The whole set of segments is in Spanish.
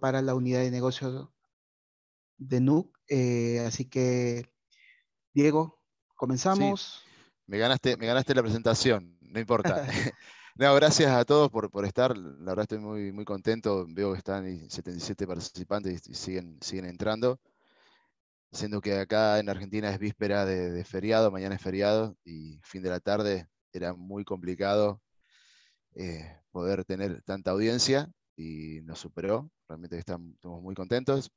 para la unidad de negocios de NUC. Eh, así que, Diego, comenzamos. Me, ganaste, me ganaste la presentación, no importa. no, gracias a todos por, estar. La verdad estoy muy, muy contento. Veo que están 77 participantes y siguen, siguen entrando. Siendo que acá en Argentina es víspera de, feriado, mañana es feriado y fin de la tarde era muy complicado eh, poder tener tanta audiencia y nos superó. Realmente estamos muy contentos.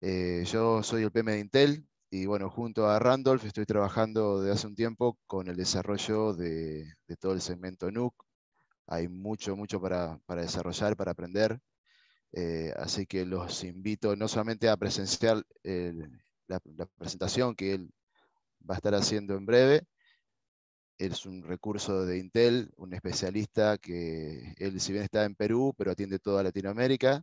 Eh, yo soy el PM de Intel y bueno, junto a Randolph estoy trabajando desde hace un tiempo con el desarrollo de, todo el segmento NUC. Hay mucho, mucho para, desarrollar, para aprender. Eh, así que los invito no solamente a presenciar la, presentación que él va a estar haciendo en breve, es un recurso de Intel, un especialista que él, si bien está en Perú, pero atiende toda Latinoamérica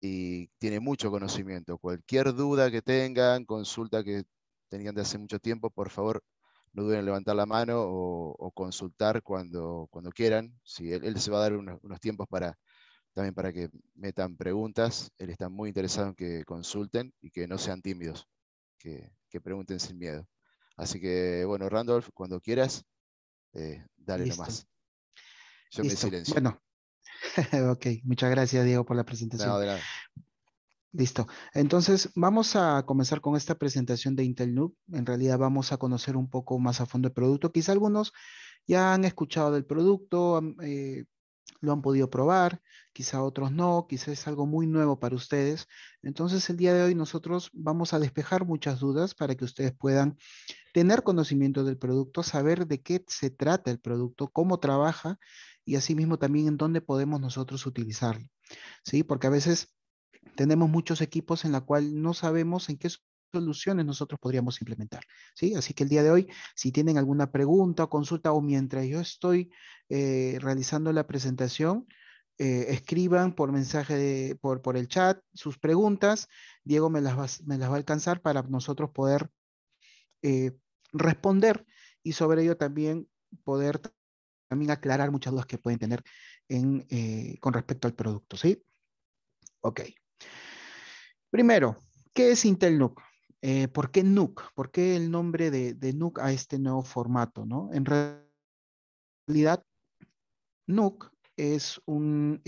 y tiene mucho conocimiento. Cualquier duda que tengan, consulta que tenían de hace mucho tiempo, por favor, no duden en levantar la mano o, consultar cuando, cuando quieran. Sí, él, se va a dar unos, tiempos para, también para que metan preguntas. Él está muy interesado en que consulten y que no sean tímidos, que pregunten sin miedo. Así que, bueno, Randolph, cuando quieras, eh, dale nomás. Yo me silencio. Bueno, ok, muchas gracias, Diego, por la presentación. Listo. Entonces, vamos a comenzar con esta presentación de Intel Noob. En realidad, vamos a conocer un poco más a fondo el producto. Quizá algunos ya han escuchado del producto, eh, lo han podido probar, quizá otros no, quizá es algo muy nuevo para ustedes. Entonces, el día de hoy nosotros vamos a despejar muchas dudas para que ustedes puedan tener conocimiento del producto, saber de qué se trata el producto, cómo trabaja y asimismo también en dónde podemos nosotros utilizarlo. ¿Sí? Porque a veces tenemos muchos equipos en la cual no sabemos en qué soluciones nosotros podríamos implementar. ¿sí? Así que el día de hoy, si tienen alguna pregunta o consulta o mientras yo estoy eh, realizando la presentación, eh, escriban por mensaje, por, el chat sus preguntas. Diego me me las va a alcanzar para nosotros poder eh, responder y sobre ello también poder también aclarar muchas dudas que pueden tener eh, con respecto al producto, ¿sí? Ok. Primero, ¿qué es Intel NUC? Eh, ¿Por qué NUC? ¿Por qué el nombre de, NUC a este nuevo formato? ¿no? En realidad, NUC es un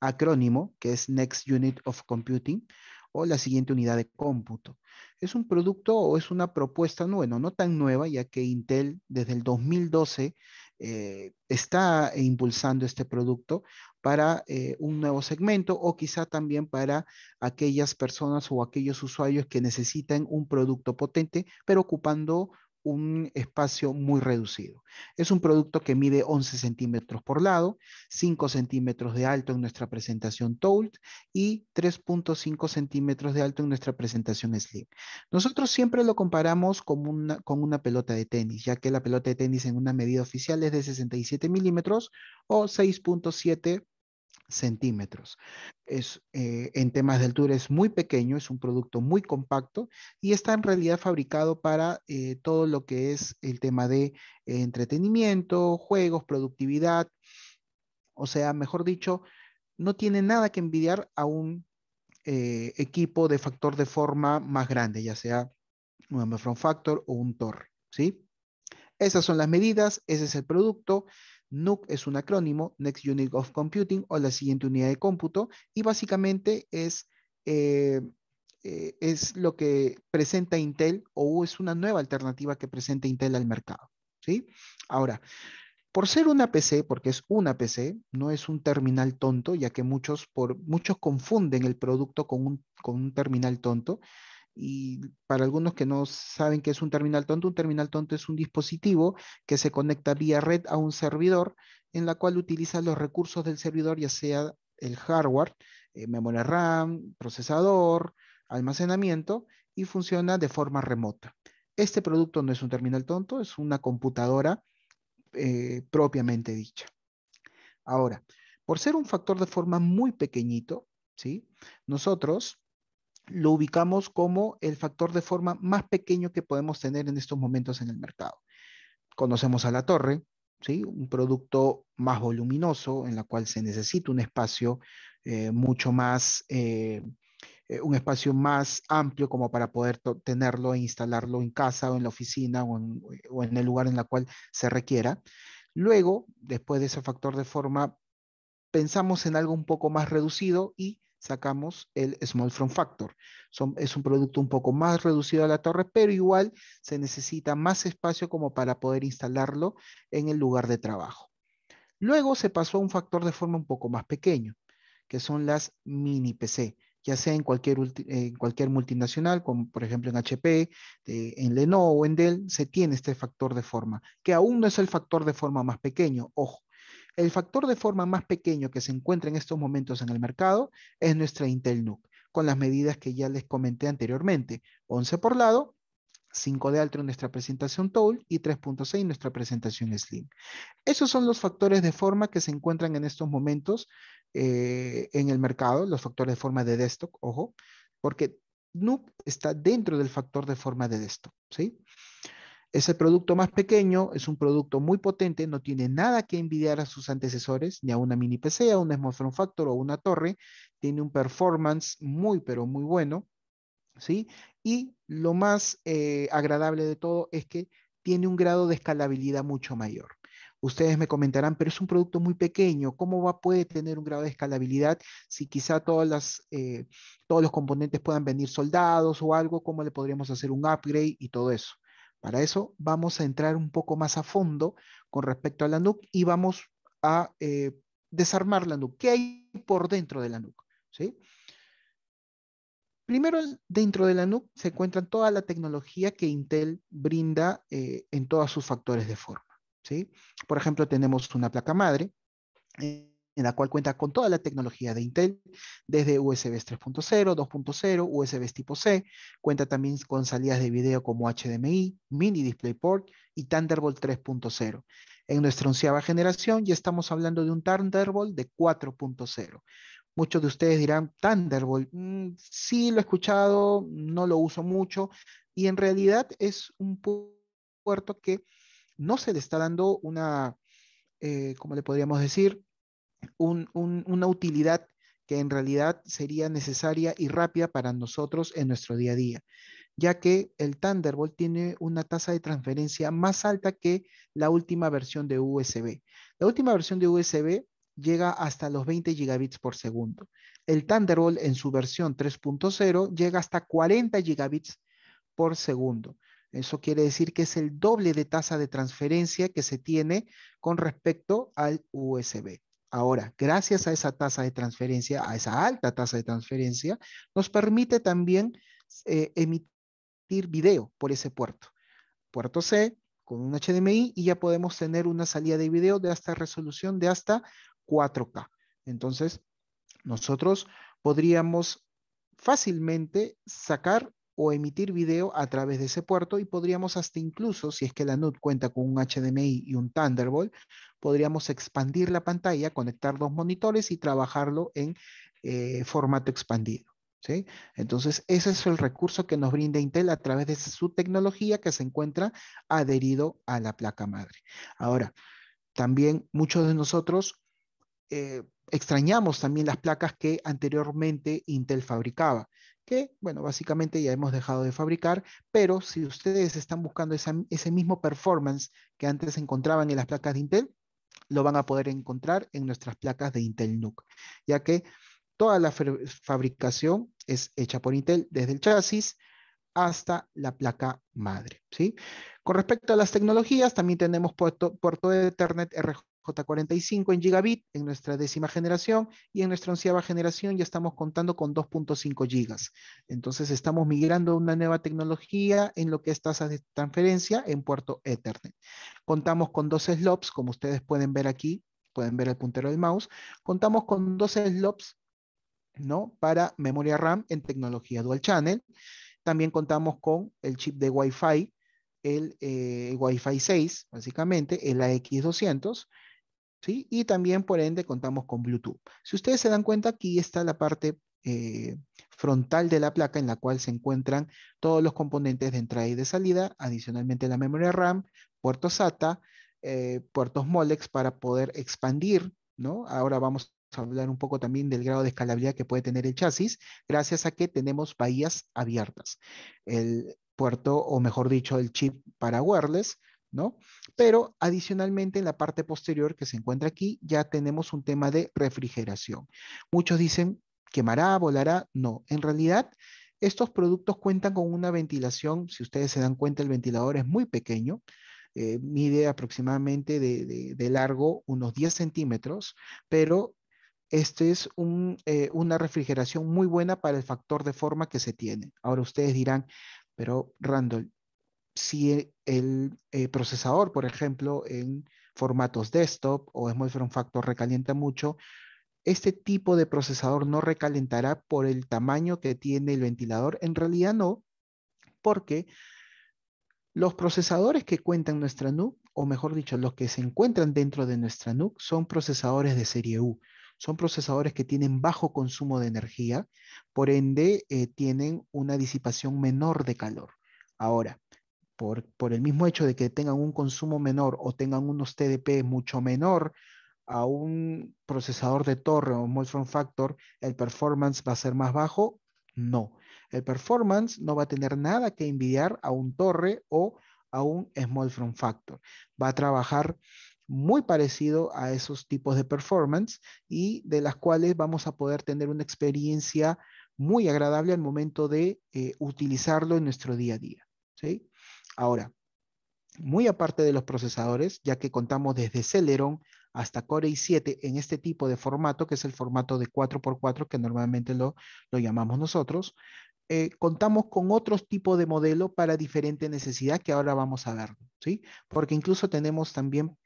acrónimo que es Next Unit of Computing o la siguiente unidad de cómputo. Es un producto o es una propuesta, bueno, no tan nueva, ya que Intel desde el 2012 eh, está impulsando este producto para eh, un nuevo segmento o quizá también para aquellas personas o aquellos usuarios que necesitan un producto potente, pero ocupando un espacio muy reducido. Es un producto que mide 11 centímetros por lado, 5 centímetros de alto en nuestra presentación Told y 3.5 centímetros de alto en nuestra presentación Slim. Nosotros siempre lo comparamos con una, con una pelota de tenis, ya que la pelota de tenis en una medida oficial es de 67 milímetros o 6.7 centímetros. Es, eh, en temas de altura es muy pequeño, es un producto muy compacto y está en realidad fabricado para eh, todo lo que es el tema de entretenimiento, juegos, productividad. O sea, mejor dicho, no tiene nada que envidiar a un eh, equipo de factor de forma más grande, ya sea un Amazon Factor o un tor ¿sí? Esas son las medidas, ese es el producto. NUC es un acrónimo, Next Unit of Computing o la siguiente unidad de cómputo, y básicamente es, eh, eh, es lo que presenta Intel o es una nueva alternativa que presenta Intel al mercado. ¿sí? Ahora, por ser una PC, porque es una PC, no es un terminal tonto, ya que muchos, por, muchos confunden el producto con un, con un terminal tonto y para algunos que no saben qué es un terminal tonto, un terminal tonto es un dispositivo que se conecta vía red a un servidor en la cual utiliza los recursos del servidor, ya sea el hardware, eh, memoria RAM, procesador, almacenamiento y funciona de forma remota. Este producto no es un terminal tonto, es una computadora eh, propiamente dicha. Ahora, por ser un factor de forma muy pequeñito, ¿sí? nosotros lo ubicamos como el factor de forma más pequeño que podemos tener en estos momentos en el mercado. Conocemos a la torre, ¿sí? un producto más voluminoso en la cual se necesita un espacio eh, mucho más, eh, eh, un espacio más amplio como para poder tenerlo e instalarlo en casa o en la oficina o en, el lugar en la cual se requiera. Luego, después de ese factor de forma, pensamos en algo un poco más reducido y sacamos el Small Front Factor. es un producto un poco más reducido a la torre, pero igual se necesita más espacio como para poder instalarlo en el lugar de trabajo. Luego se pasó a un factor de forma un poco más pequeño, que son las mini PC, ya sea en cualquier, cualquier multinacional, como por ejemplo en HP, en Lenovo o en Dell, se tiene este factor de forma, que aún no es el factor de forma más pequeño, ojo, el factor de forma más pequeño que se encuentra en estos momentos en el mercado es nuestra Intel NUC, con las medidas que ya les comenté anteriormente, 11 por lado 5 de alto en nuestra presentación Tool y 3.6 en nuestra presentación Slim. Esos son los factores de forma que se encuentran en estos momentos eh, en el mercado, los factores de forma de desktop, ojo, porque NUC está dentro del factor de forma de desktop, ¿sí? Ese producto más pequeño es un producto muy potente, no tiene nada que envidiar a sus antecesores, ni a una mini PC, a un Smartphone Factor o una torre. Tiene un performance muy, pero muy bueno. ¿sí? Y lo más eh, agradable de todo es que tiene un grado de escalabilidad mucho mayor. Ustedes me comentarán, pero es un producto muy pequeño, ¿cómo va, puede tener un grado de escalabilidad si quizá todas las, eh, todos los componentes puedan venir soldados o algo? ¿Cómo le podríamos hacer un upgrade y todo eso? Para eso vamos a entrar un poco más a fondo con respecto a la NUC y vamos a eh, desarmar la NUC. ¿Qué hay por dentro de la NUC? Primero, dentro de la NUC se encuentra toda la tecnología que Intel brinda eh, en todos sus factores de forma. Por ejemplo, tenemos una placa madre. Eh, en la cual cuenta con toda la tecnología de Intel, desde USB 3.0, 2.0, USB tipo C, cuenta también con salidas de video como HDMI, mini DisplayPort y Thunderbolt 3.0. En nuestra onceava generación ya estamos hablando de un Thunderbolt de 4.0. Muchos de ustedes dirán, Thunderbolt, mm, sí lo he escuchado, no lo uso mucho, y en realidad es un puerto que no se le está dando una, como eh, ¿cómo le podríamos decir? una utilidad que en realidad sería necesaria y rápida para nosotros en nuestro día a día, ya que el Thunderbolt tiene una tasa de transferencia más alta que la última versión de USB. La última versión de USB llega hasta los 20 gigabits por segundo. El Thunderbolt en su versión 3.0 llega hasta 40 gigabits por segundo. Eso quiere decir que es el doble de tasa de transferencia que se tiene con respecto al USB. Ahora, gracias a esa tasa de transferencia, a esa alta tasa de transferencia, nos permite también eh, emitir video por ese puerto. Puerto C con un HDMI y ya podemos tener una salida de video de hasta resolución de hasta 4K. Entonces, nosotros podríamos fácilmente sacar o emitir video a través de ese puerto y podríamos hasta incluso, si es que la NUT cuenta con un HDMI y un Thunderbolt, podríamos expandir la pantalla, conectar dos monitores y trabajarlo en eh, formato expandido. ¿sí? Entonces, ese es el recurso que nos brinda Intel a través de su tecnología que se encuentra adherido a la placa madre. Ahora, también muchos de nosotros... Eh, extrañamos también las placas que anteriormente Intel fabricaba que, bueno, básicamente ya hemos dejado de fabricar, pero si ustedes están buscando ese mismo performance que antes encontraban en las placas de Intel, lo van a poder encontrar en nuestras placas de Intel NUC, ya que toda la fabricación es hecha por Intel desde el chasis hasta la placa madre. ¿sí? Con respecto a las tecnologías, también tenemos puerto, puerto de Ethernet J45 en gigabit en nuestra décima generación y en nuestra onceava generación ya estamos contando con 2.5 gigas. Entonces estamos migrando una nueva tecnología en lo que es tasas de transferencia en puerto Ethernet. Contamos con dos slots, como ustedes pueden ver aquí, pueden ver el puntero del mouse. Contamos con dos slots ¿no? para memoria RAM en tecnología dual channel. También contamos con el chip de Wi-Fi el eh, Wi-Fi 6, básicamente, el AX200, y también, por ende, contamos con Bluetooth. Si ustedes se dan cuenta, aquí está la parte eh, frontal de la placa en la cual se encuentran todos los componentes de entrada y de salida, adicionalmente la memoria RAM, puertos SATA, eh, puertos MOLEX para poder expandir, ¿no? Ahora vamos a hablar un poco también del grado de escalabilidad que puede tener el chasis, gracias a que tenemos bahías abiertas. El puerto, o mejor dicho, el chip para wireless, ¿no? Pero adicionalmente en la parte posterior que se encuentra aquí ya tenemos un tema de refrigeración. Muchos dicen quemará, volará, no. En realidad estos productos cuentan con una ventilación, si ustedes se dan cuenta el ventilador es muy pequeño, eh, mide aproximadamente de, largo unos 10 centímetros, pero este es eh, una refrigeración muy buena para el factor de forma que se tiene. Ahora ustedes dirán, pero Randall, si el, eh, procesador, por ejemplo, en formatos desktop o es muy un Factor recalienta mucho, este tipo de procesador no recalentará por el tamaño que tiene el ventilador. En realidad no, porque los procesadores que cuentan nuestra NUC, o mejor dicho, los que se encuentran dentro de nuestra NUC, son procesadores de serie U. Son procesadores que tienen bajo consumo de energía, por ende eh, tienen una disipación menor de calor. Ahora, por, el mismo hecho de que tengan un consumo menor o tengan unos TDP mucho menor a un procesador de torre o Small Front factor, el performance va a ser más bajo? No. El performance no va a tener nada que envidiar a un torre o a un small from factor. Va a trabajar muy parecido a esos tipos de performance y de las cuales vamos a poder tener una experiencia muy agradable al momento de eh, utilizarlo en nuestro día a día. ¿sí? Ahora, muy aparte de los procesadores, ya que contamos desde Celeron hasta Core i7 en este tipo de formato, que es el formato de 4x4 que normalmente lo, llamamos nosotros, eh, contamos con otros tipos de modelo para diferente necesidad que ahora vamos a ver, ¿sí? Porque incluso tenemos también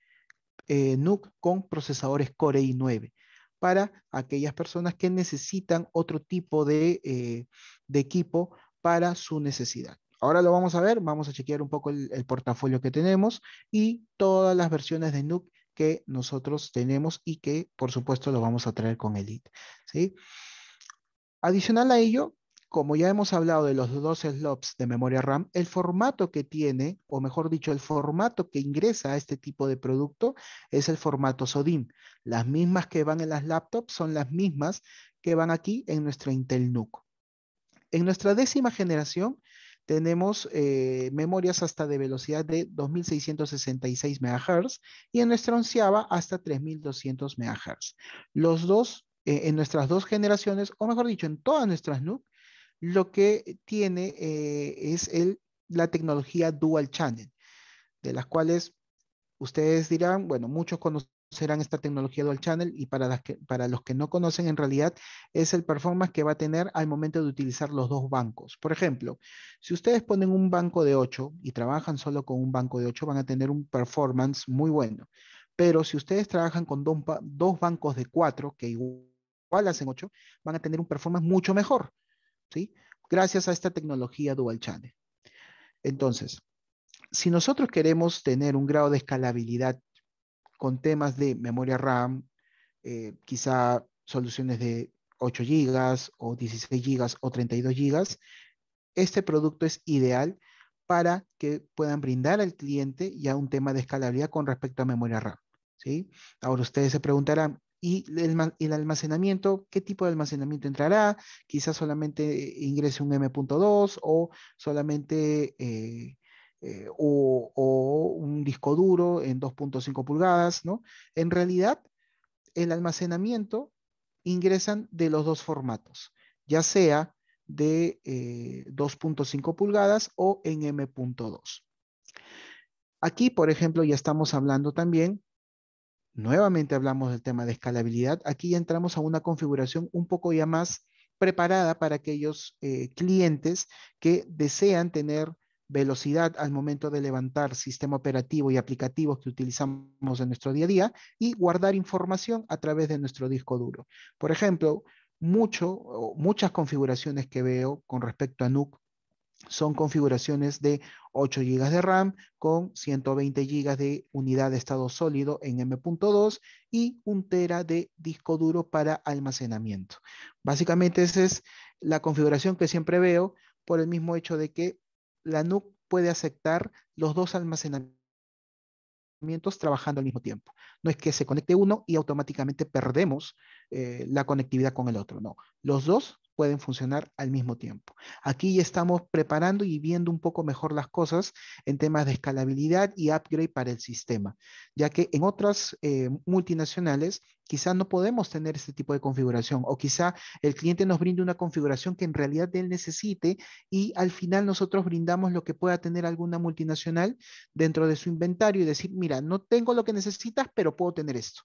eh, NUC con procesadores Core i9 para aquellas personas que necesitan otro tipo de eh, equipo para su necesidad. Ahora lo vamos a ver, vamos a chequear un poco el, portafolio que tenemos y todas las versiones de NUC que nosotros tenemos y que, por supuesto, lo vamos a traer con Elite. ¿sí? Adicional a ello, como ya hemos hablado de los dos slots de memoria RAM, el formato que tiene, o mejor dicho, el formato que ingresa a este tipo de producto es el formato Sodim. Las mismas que van en las laptops son las mismas que van aquí en nuestro Intel NUC. En nuestra décima generación tenemos eh, memorias hasta de velocidad de 2666 MHz y en nuestra onceava hasta 3200 MHz. Los dos, eh, en nuestras dos generaciones, o mejor dicho, en todas nuestras NUC, lo que tiene eh, es el, la tecnología Dual Channel, de las cuales ustedes dirán, bueno, muchos conocen serán esta tecnología Dual Channel y para, para los que no conocen en realidad es el performance que va a tener al momento de utilizar los dos bancos. Por ejemplo, si ustedes ponen un banco de 8 y trabajan solo con un banco de 8 van a tener un performance muy bueno. Pero si ustedes trabajan con dos, dos bancos de cuatro que igual hacen 8 van a tener un performance mucho mejor. ¿sí? Gracias a esta tecnología Dual Channel. Entonces, si nosotros queremos tener un grado de escalabilidad con temas de memoria RAM, eh, quizá soluciones de 8 GB o 16 GB o 32 GB, este producto es ideal para que puedan brindar al cliente ya un tema de escalabilidad con respecto a memoria RAM. ¿sí? Ahora ustedes se preguntarán, ¿y el, almacenamiento? ¿Qué tipo de almacenamiento entrará? Quizás solamente ingrese un M.2 o solamente eh, eh, o, un disco duro en 2.5 pulgadas, ¿no? En realidad, el almacenamiento ingresan de los dos formatos, ya sea de 2.5 eh, pulgadas o en M.2. Aquí, por ejemplo, ya estamos hablando también, nuevamente hablamos del tema de escalabilidad, aquí ya entramos a una configuración un poco ya más preparada para aquellos eh, clientes que desean tener velocidad al momento de levantar sistema operativo y aplicativos que utilizamos en nuestro día a día y guardar información a través de nuestro disco duro. Por ejemplo, mucho, muchas configuraciones que veo con respecto a NUC son configuraciones de 8 GB de RAM con 120 GB de unidad de estado sólido en M.2 y un tera de disco duro para almacenamiento. Básicamente esa es la configuración que siempre veo por el mismo hecho de que la NUC puede aceptar los dos almacenamientos trabajando al mismo tiempo. No es que se conecte uno y automáticamente perdemos eh, la conectividad con el otro, no. Los dos pueden funcionar al mismo tiempo. Aquí ya estamos preparando y viendo un poco mejor las cosas en temas de escalabilidad y upgrade para el sistema, ya que en otras eh, multinacionales quizá no podemos tener este tipo de configuración o quizá el cliente nos brinde una configuración que en realidad él necesite y al final nosotros brindamos lo que pueda tener alguna multinacional dentro de su inventario y decir, mira, no tengo lo que necesitas, pero puedo tener esto.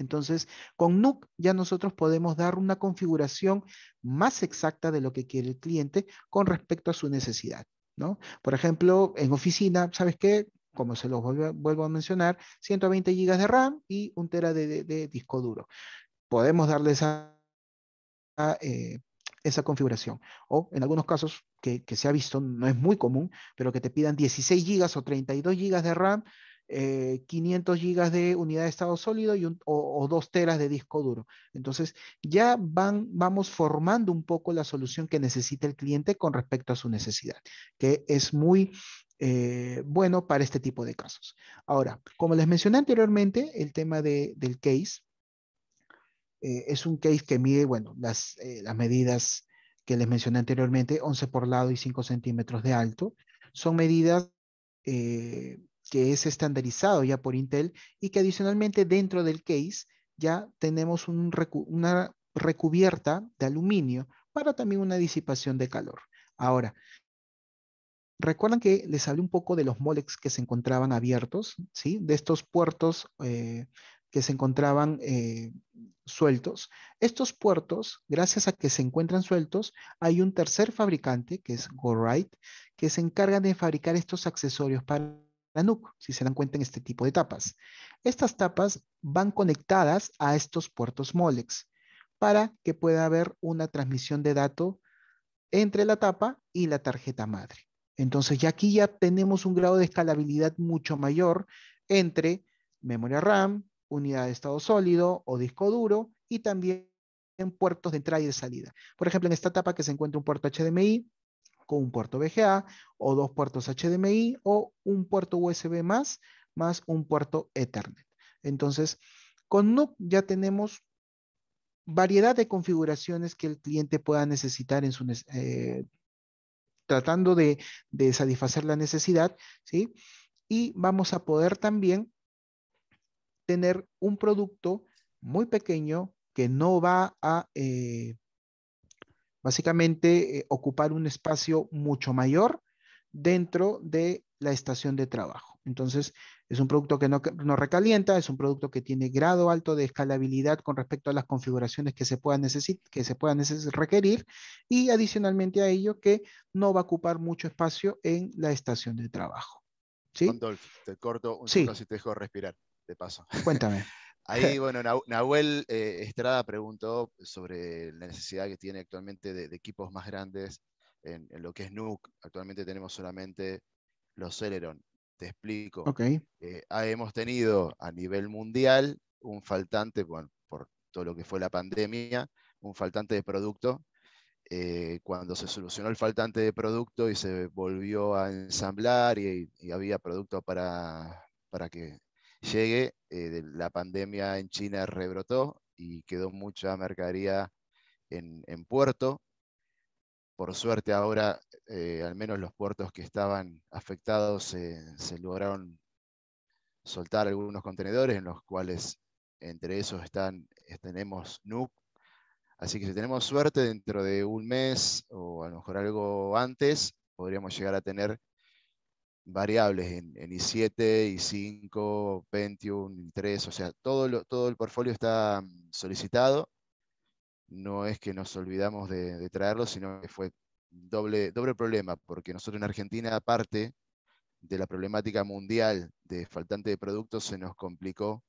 Entonces, con NUC ya nosotros podemos dar una configuración más exacta de lo que quiere el cliente con respecto a su necesidad. ¿no? Por ejemplo, en oficina, ¿sabes qué? Como se los vuelvo a mencionar, 120 GB de RAM y un tera de, disco duro. Podemos darle esa, eh, esa configuración. O en algunos casos que, que, se ha visto, no es muy común, pero que te pidan 16 gigas o 32 gigas de RAM 500 eh, gigas de unidad de estado sólido y un, o, dos teras de disco duro. Entonces, ya van, vamos formando un poco la solución que necesita el cliente con respecto a su necesidad, que es muy eh, bueno para este tipo de casos. Ahora, como les mencioné anteriormente, el tema de, del case eh, es un case que mide, bueno, las, las, medidas que les mencioné anteriormente, 11 por lado y 5 centímetros de alto, son medidas que es estandarizado ya por Intel y que adicionalmente dentro del case ya tenemos una recubierta de aluminio para también una disipación de calor. Ahora, recuerdan que les hablé un poco de los molex que se encontraban abiertos, ¿sí? De estos puertos eh, que se encontraban eh, sueltos. Estos puertos, gracias a que se encuentran sueltos, hay un tercer fabricante, que es GoRight, que se encarga de fabricar estos accesorios para la NUC, si se dan cuenta en este tipo de tapas. Estas tapas van conectadas a estos puertos MOLEX para que pueda haber una transmisión de datos entre la tapa y la tarjeta madre. Entonces ya aquí ya tenemos un grado de escalabilidad mucho mayor entre memoria RAM, unidad de estado sólido o disco duro y también en puertos de entrada y de salida. Por ejemplo, en esta tapa que se encuentra un puerto HDMI, con un puerto VGA o dos puertos HDMI o un puerto USB más, más un puerto Ethernet. Entonces, con NUC ya tenemos variedad de configuraciones que el cliente pueda necesitar en su, eh, tratando de, de, satisfacer la necesidad, ¿sí? Y vamos a poder también tener un producto muy pequeño que no va a eh, Básicamente, eh, ocupar un espacio mucho mayor dentro de la estación de trabajo. Entonces, es un producto que no, recalienta, es un producto que tiene grado alto de escalabilidad con respecto a las configuraciones que se puedan, que se puedan requerir y adicionalmente a ello que no va a ocupar mucho espacio en la estación de trabajo. te corto un sí. si te dejo respirar, de paso. Cuéntame. Ahí, bueno, Nahuel eh, Estrada preguntó sobre la necesidad que tiene actualmente de, equipos más grandes en, lo que es NUC. Actualmente tenemos solamente los Celeron. Te explico. Eh, ah, hemos tenido a nivel mundial un faltante, bueno, por todo lo que fue la pandemia, un faltante de producto. Eh, cuando se solucionó el faltante de producto y se volvió a ensamblar y, había producto para, para que llegue, eh, la pandemia en China rebrotó y quedó mucha mercadería en, puerto. Por suerte ahora, eh, al menos los puertos que estaban afectados se lograron soltar algunos contenedores en los cuales entre esos están, tenemos NUC. Así que si tenemos suerte, dentro de un mes o a lo mejor algo antes, podríamos llegar a tener variables en, en i7, i5, Pentium, i3, o sea, todo, todo el portfolio está mm, solicitado. No es que nos olvidamos de, traerlo, sino que fue doble, doble problema, porque nosotros en Argentina, aparte de la problemática mundial de faltante de productos, se nos complicó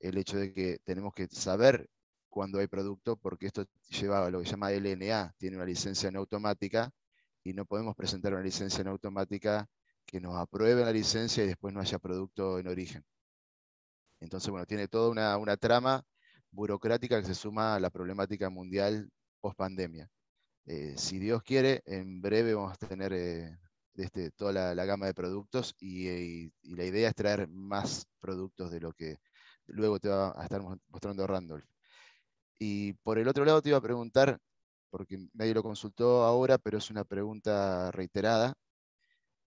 el hecho de que tenemos que saber cuando hay producto, porque esto lleva a lo que se llama LNA, tiene una licencia en automática, y no podemos presentar una licencia en automática que nos aprueben la licencia y después no haya producto en origen. Entonces, bueno, tiene toda una, trama burocrática que se suma a la problemática mundial post pandemia. Eh, si Dios quiere, en breve vamos a tener eh, este, toda la, gama de productos eh, y, y, la idea es traer más productos de lo que luego te va a estar mostrando Randolph. Y por el otro lado te iba a preguntar, porque nadie lo consultó ahora, pero es una pregunta reiterada,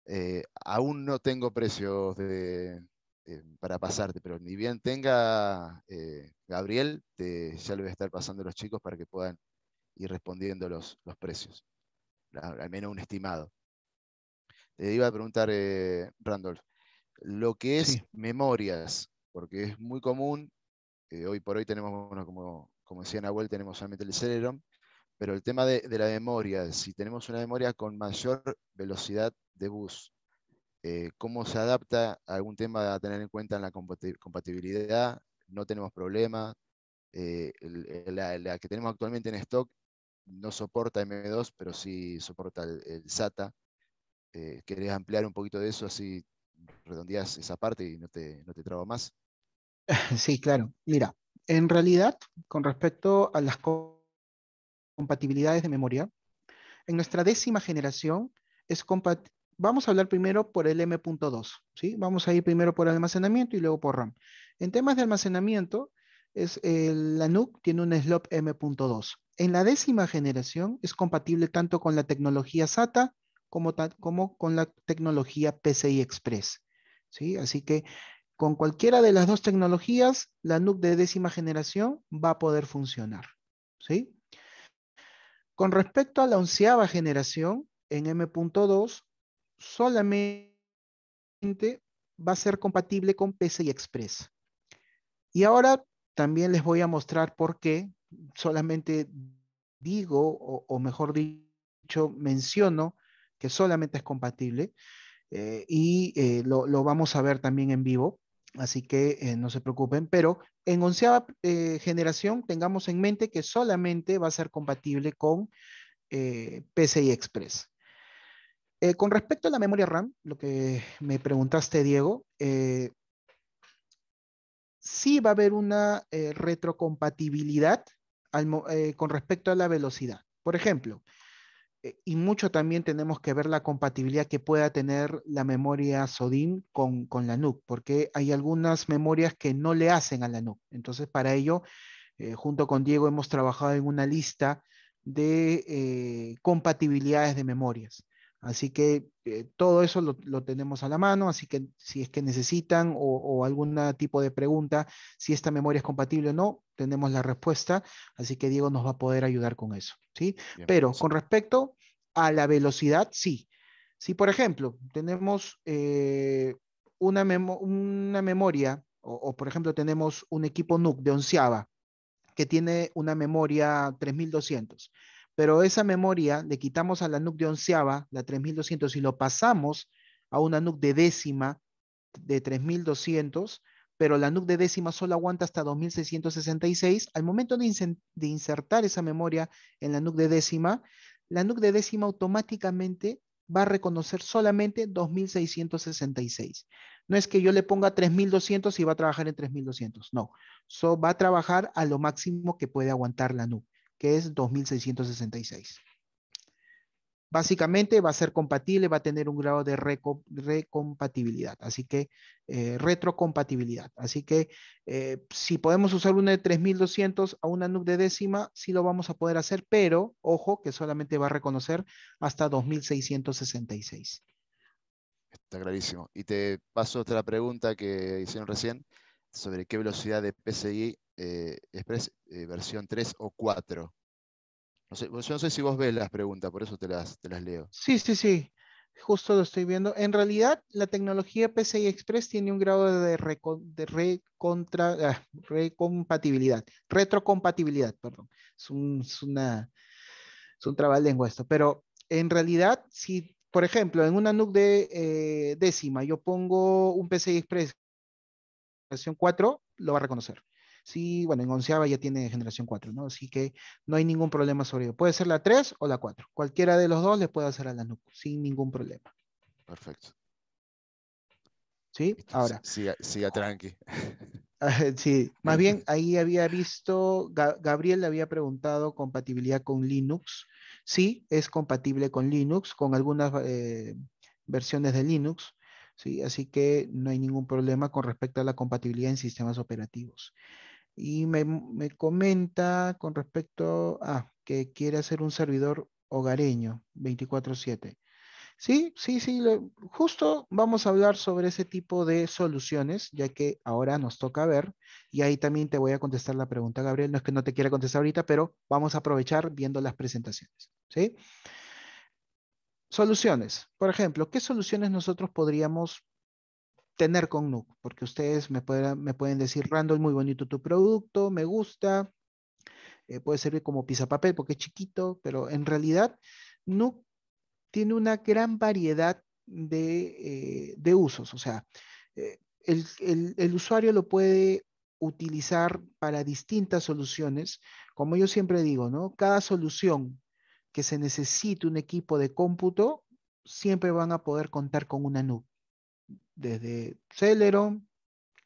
eh, aún no tengo precios eh, para pasarte, pero ni bien tenga eh, Gabriel, ya le voy a estar pasando a los chicos para que puedan ir respondiendo los, precios, al menos un estimado. Te iba a preguntar, Randolph, lo que es memorias, porque es muy común, hoy por hoy tenemos, bueno, como, como decía Nahuel, tenemos solamente el Celeron, pero el tema de, la memoria, si tenemos una memoria con mayor velocidad de bus, eh, cómo se adapta algún tema a tener en cuenta en la compatibilidad, no tenemos problema, eh, la, que tenemos actualmente en stock no soporta M2, pero sí soporta el, SATA. Eh, ¿Querés ampliar un poquito de eso? Así redondeas esa parte y no te, no te trabo más. Sí, claro. Mira, en realidad, con respecto a las cosas compatibilidades de memoria. En nuestra décima generación es Vamos a hablar primero por el M.2, ¿sí? Vamos a ir primero por almacenamiento y luego por RAM. En temas de almacenamiento, es la NUC tiene un slot M.2. En la décima generación es compatible tanto con la tecnología SATA como, como con la tecnología PCI Express. Así que con cualquiera de las dos tecnologías, la NUC de décima generación va a poder funcionar. ¿sí? Con respecto a la onceava generación, en M.2, solamente va a ser compatible con PCI Express. Y ahora también les voy a mostrar por qué solamente digo, o, mejor dicho, menciono que solamente es compatible. Eh, y eh, lo, vamos a ver también en vivo. Así que eh, no se preocupen, pero en onceava eh, generación tengamos en mente que solamente va a ser compatible con eh, PCI Express. con respecto a la memoria RAM, lo que me preguntaste, Diego, sí va a haber una retrocompatibilidad con respecto a la velocidad. Por ejemplo, eh, y mucho también tenemos que ver la compatibilidad que pueda tener la memoria SODIN con, la NUC, porque hay algunas memorias que no le hacen a la NUC. Entonces, para ello, eh, junto con Diego hemos trabajado en una lista de eh, compatibilidades de memorias. Así que eh, todo eso lo, tenemos a la mano, así que si es que necesitan o, algún tipo de pregunta, si esta memoria es compatible o no, tenemos la respuesta, así que Diego nos va a poder ayudar con eso, ¿sí? Pero pues. con respecto a la velocidad, sí. Si, por ejemplo, tenemos eh, una, memoria, o, por ejemplo, tenemos un equipo NUC de onceava que tiene una memoria 3200, pero esa memoria le quitamos a la NUC de onceava, la 3200, y lo pasamos a una NUC de décima de 3200, pero la NUC de décima solo aguanta hasta 2666. Al momento de, insertar esa memoria en la NUC de décima, la NUC de décima automáticamente va a reconocer solamente 2666. No es que yo le ponga 3200 y va a trabajar en 3200, no. va a trabajar a lo máximo que puede aguantar la NUC que es 2666. Básicamente va a ser compatible, va a tener un grado de recompatibilidad, así que eh, retrocompatibilidad. Así que eh, si podemos usar una de 3200 a una NUC de décima, sí lo vamos a poder hacer, pero ojo que solamente va a reconocer hasta 2666. Está clarísimo. Y te paso otra pregunta que hicieron recién sobre qué velocidad de PCI eh, Express eh, versión 3 o 4. yo no sé si vos ves las preguntas, por eso te las, te las leo. Sí, sí, sí. Justo lo estoy viendo. En realidad, la tecnología PCI Express tiene un grado de, de recontra, ah, recompatibilidad, retrocompatibilidad, perdón. Es un, es una, es un esto. Pero en realidad, si, por ejemplo, en una NUC de eh, décima yo pongo un PCI Express versión 4, lo va a reconocer. Sí, bueno, en onceava ya tiene generación 4, ¿no? Así que no hay ningún problema sobre ello. Puede ser la 3 o la 4. Cualquiera de los dos le puede hacer a la NUC sin ningún problema. Perfecto. ¿Sí? Ahora. Sí, a tranqui. Ah, sí, más bien ahí había visto, Gabriel le había preguntado compatibilidad con Linux. Sí, es compatible con Linux, con algunas eh, versiones de Linux. Sí, así que no hay ningún problema con respecto a la compatibilidad en sistemas operativos y me, comenta con respecto a que quiere hacer un servidor hogareño 24/7. Sí, sí, sí, justo vamos a hablar sobre ese tipo de soluciones, ya que ahora nos toca ver, y ahí también te voy a contestar la pregunta, Gabriel, no es que no te quiera contestar ahorita, pero vamos a aprovechar viendo las presentaciones, ¿sí? Soluciones, por ejemplo, ¿qué soluciones nosotros podríamos tener con NUC, porque ustedes me, pueden, decir, Randall, muy bonito tu producto, me gusta, eh, puede servir como papel porque es chiquito, pero en realidad NUC tiene una gran variedad de, eh, usos, o sea, eh, el, el usuario lo puede utilizar para distintas soluciones, como yo siempre digo, ¿no? Cada solución que se necesite un equipo de cómputo, siempre van a poder contar con una NUC desde Celeron,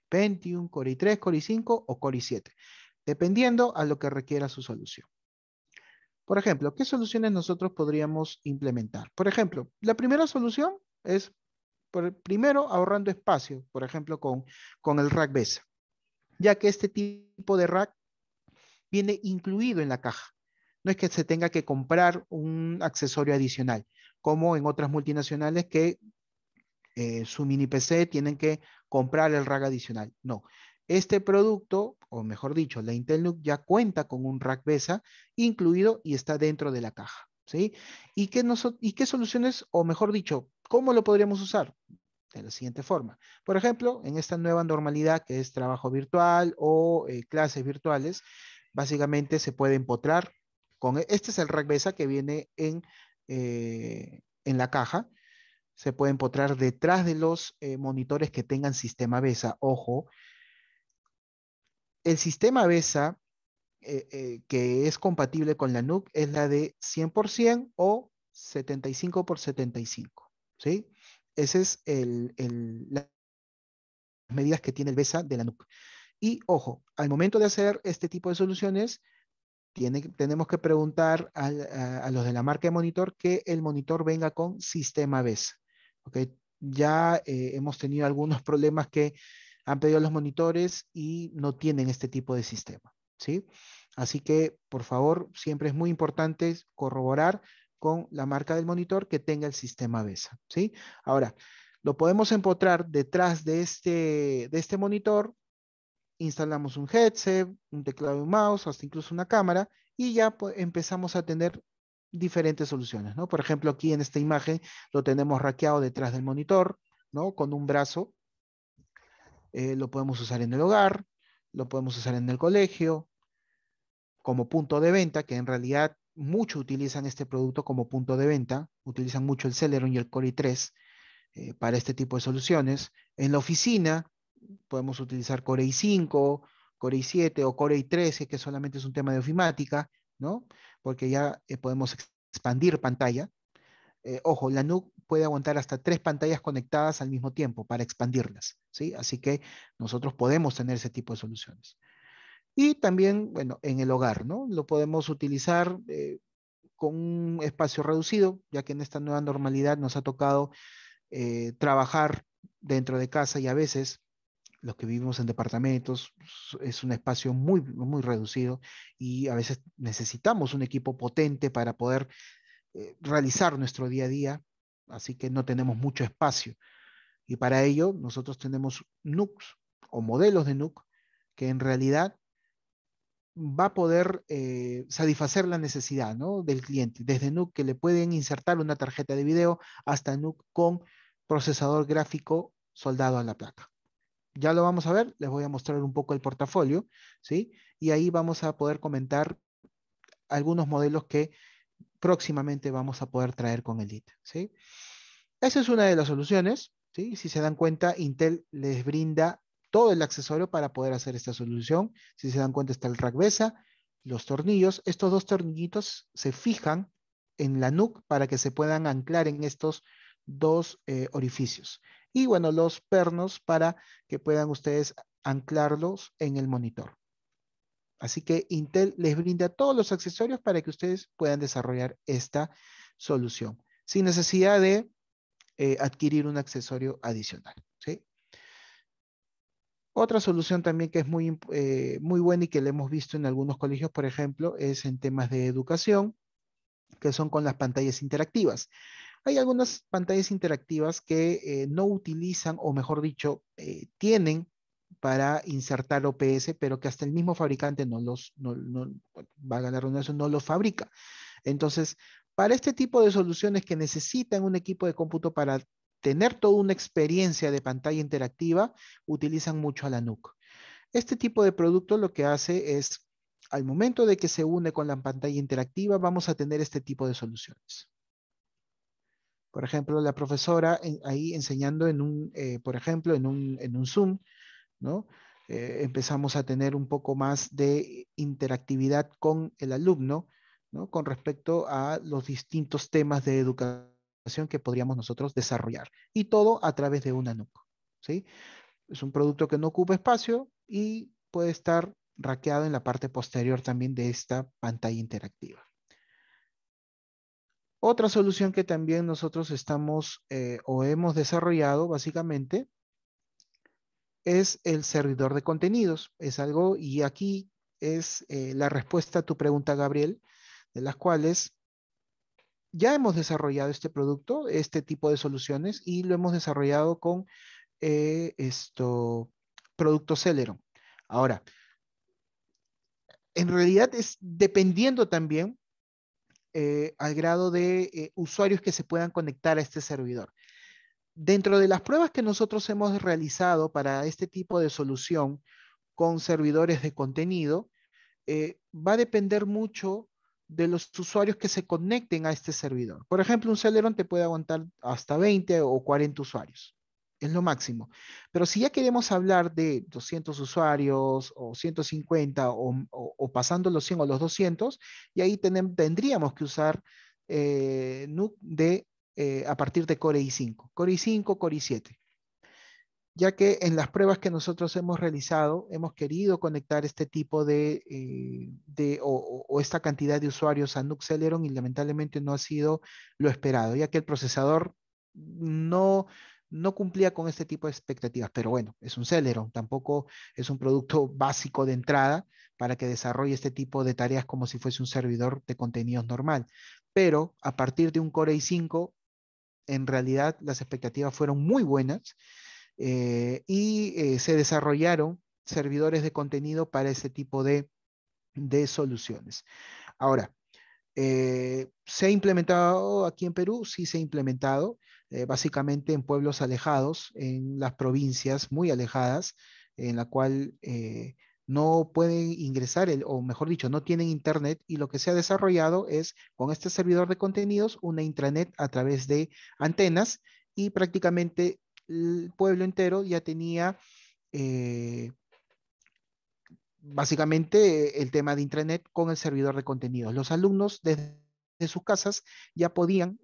Pentium, Core i3, Core 5 o Core i7, dependiendo a lo que requiera su solución. Por ejemplo, ¿qué soluciones nosotros podríamos implementar? Por ejemplo, la primera solución es, por, primero, ahorrando espacio, por ejemplo, con, con el rack BESA, ya que este tipo de rack viene incluido en la caja. No es que se tenga que comprar un accesorio adicional, como en otras multinacionales que eh, su mini PC, tienen que comprar el rack adicional. No, este producto, o mejor dicho, la Intel NUC ya cuenta con un rack BESA incluido y está dentro de la caja. ¿sí? ¿Y qué, ¿Y qué soluciones, o mejor dicho, cómo lo podríamos usar? De la siguiente forma. Por ejemplo, en esta nueva normalidad que es trabajo virtual o eh, clases virtuales, básicamente se puede empotrar con, este es el rack BESA que viene en, eh, en la caja se puede empotrar detrás de los eh, monitores que tengan sistema BESA. Ojo, el sistema BESA eh, eh, que es compatible con la NUC es la de 100% o 75 por 75. ¿sí? Esa es el, las medidas que tiene el BESA de la NUC. Y ojo, al momento de hacer este tipo de soluciones, tiene, tenemos que preguntar a, a, los de la marca de monitor que el monitor venga con sistema BESA. ¿okay? Ya eh, hemos tenido algunos problemas que han pedido los monitores y no tienen este tipo de sistema. ¿sí? Así que, por favor, siempre es muy importante corroborar con la marca del monitor que tenga el sistema BESA. ¿sí? Ahora, lo podemos empotrar detrás de este, de este monitor. Instalamos un headset, un teclado y un mouse, hasta incluso una cámara, y ya pues, empezamos a tener diferentes soluciones, ¿no? Por ejemplo, aquí en esta imagen lo tenemos raqueado detrás del monitor, ¿no? Con un brazo. Eh, lo podemos usar en el hogar, lo podemos usar en el colegio, como punto de venta, que en realidad mucho utilizan este producto como punto de venta, utilizan mucho el Celeron y el Core i 3 eh, para este tipo de soluciones. En la oficina podemos utilizar Core i5, Core i7 o Core i13, que solamente es un tema de ofimática, ¿no? Porque ya eh, podemos expandir pantalla. Eh, ojo, la NUC puede aguantar hasta tres pantallas conectadas al mismo tiempo para expandirlas, ¿sí? Así que nosotros podemos tener ese tipo de soluciones. Y también, bueno, en el hogar, ¿no? Lo podemos utilizar eh, con un espacio reducido, ya que en esta nueva normalidad nos ha tocado trabajar dentro de casa y a veces los que vivimos en departamentos, es un espacio muy, muy reducido y a veces necesitamos un equipo potente para poder eh, realizar nuestro día a día, así que no tenemos mucho espacio. Y para ello nosotros tenemos NUCs o modelos de NUC que en realidad va a poder eh, satisfacer la necesidad ¿no? del cliente, desde NUC que le pueden insertar una tarjeta de video hasta NUC con procesador gráfico soldado a la placa ya lo vamos a ver, les voy a mostrar un poco el portafolio, ¿sí? Y ahí vamos a poder comentar algunos modelos que próximamente vamos a poder traer con Elite, ¿sí? Esa es una de las soluciones, ¿sí? Si se dan cuenta, Intel les brinda todo el accesorio para poder hacer esta solución. Si se dan cuenta, está el rack BESA, los tornillos. Estos dos tornillitos se fijan en la NUC para que se puedan anclar en estos dos eh, orificios y bueno, los pernos para que puedan ustedes anclarlos en el monitor. Así que Intel les brinda todos los accesorios para que ustedes puedan desarrollar esta solución sin necesidad de eh, adquirir un accesorio adicional. Otra solución también que es muy, eh, muy buena y que le hemos visto en algunos colegios, por ejemplo, es en temas de educación, que son con las pantallas interactivas. Hay algunas pantallas interactivas que eh, no utilizan, o mejor dicho, eh, tienen para insertar OPS, pero que hasta el mismo fabricante no los, no, no, ganar una no los fabrica. Entonces, para este tipo de soluciones que necesitan un equipo de cómputo para tener toda una experiencia de pantalla interactiva, utilizan mucho a la NUC. Este tipo de producto lo que hace es, al momento de que se une con la pantalla interactiva, vamos a tener este tipo de soluciones por ejemplo, la profesora ahí enseñando en un, eh, por ejemplo, en un, en un Zoom, ¿no? Eh, empezamos a tener un poco más de interactividad con el alumno, ¿no? Con respecto a los distintos temas de educación que podríamos nosotros desarrollar. Y todo a través de una NUC, ¿sí? Es un producto que no ocupa espacio y puede estar raqueado en la parte posterior también de esta pantalla interactiva. Otra solución que también nosotros estamos eh, o hemos desarrollado básicamente es el servidor de contenidos. Es algo, y aquí es eh, la respuesta a tu pregunta, Gabriel, de las cuales ya hemos desarrollado este producto, este tipo de soluciones, y lo hemos desarrollado con eh, esto, producto Celeron. Ahora, en realidad es dependiendo también eh, al grado de eh, usuarios que se puedan conectar a este servidor. Dentro de las pruebas que nosotros hemos realizado para este tipo de solución con servidores de contenido, eh, va a depender mucho de los usuarios que se conecten a este servidor. Por ejemplo, un Celeron te puede aguantar hasta 20 o 40 usuarios es lo máximo. Pero si ya queremos hablar de 200 usuarios o 150 o, pasando los 100 o los 200, y ahí tendríamos que usar eh, NUC de, eh, a partir de Core i5, Core i5, Core i7 ya que en las pruebas que nosotros hemos realizado hemos querido conectar este tipo de, eh, o, esta cantidad de usuarios a NUC Celeron y lamentablemente no ha sido lo esperado, ya que el procesador no, no cumplía con este tipo de expectativas, pero bueno, es un Celeron, tampoco es un producto básico de entrada para que desarrolle este tipo de tareas como si fuese un servidor de contenidos normal. Pero a partir de un Core i5, en realidad las expectativas fueron muy buenas eh, y eh, se desarrollaron servidores de contenido para ese tipo de, soluciones. Ahora, eh, ¿se ha implementado aquí en Perú? Sí, se ha implementado. Eh, básicamente en pueblos alejados, en las provincias muy alejadas, en la cual eh, no pueden ingresar, o mejor dicho, no tienen internet y lo que se ha desarrollado es con este servidor de contenidos una intranet a través de antenas y prácticamente el pueblo entero ya tenía eh, básicamente el tema de intranet con el servidor de contenidos. Los alumnos desde sus casas ya podían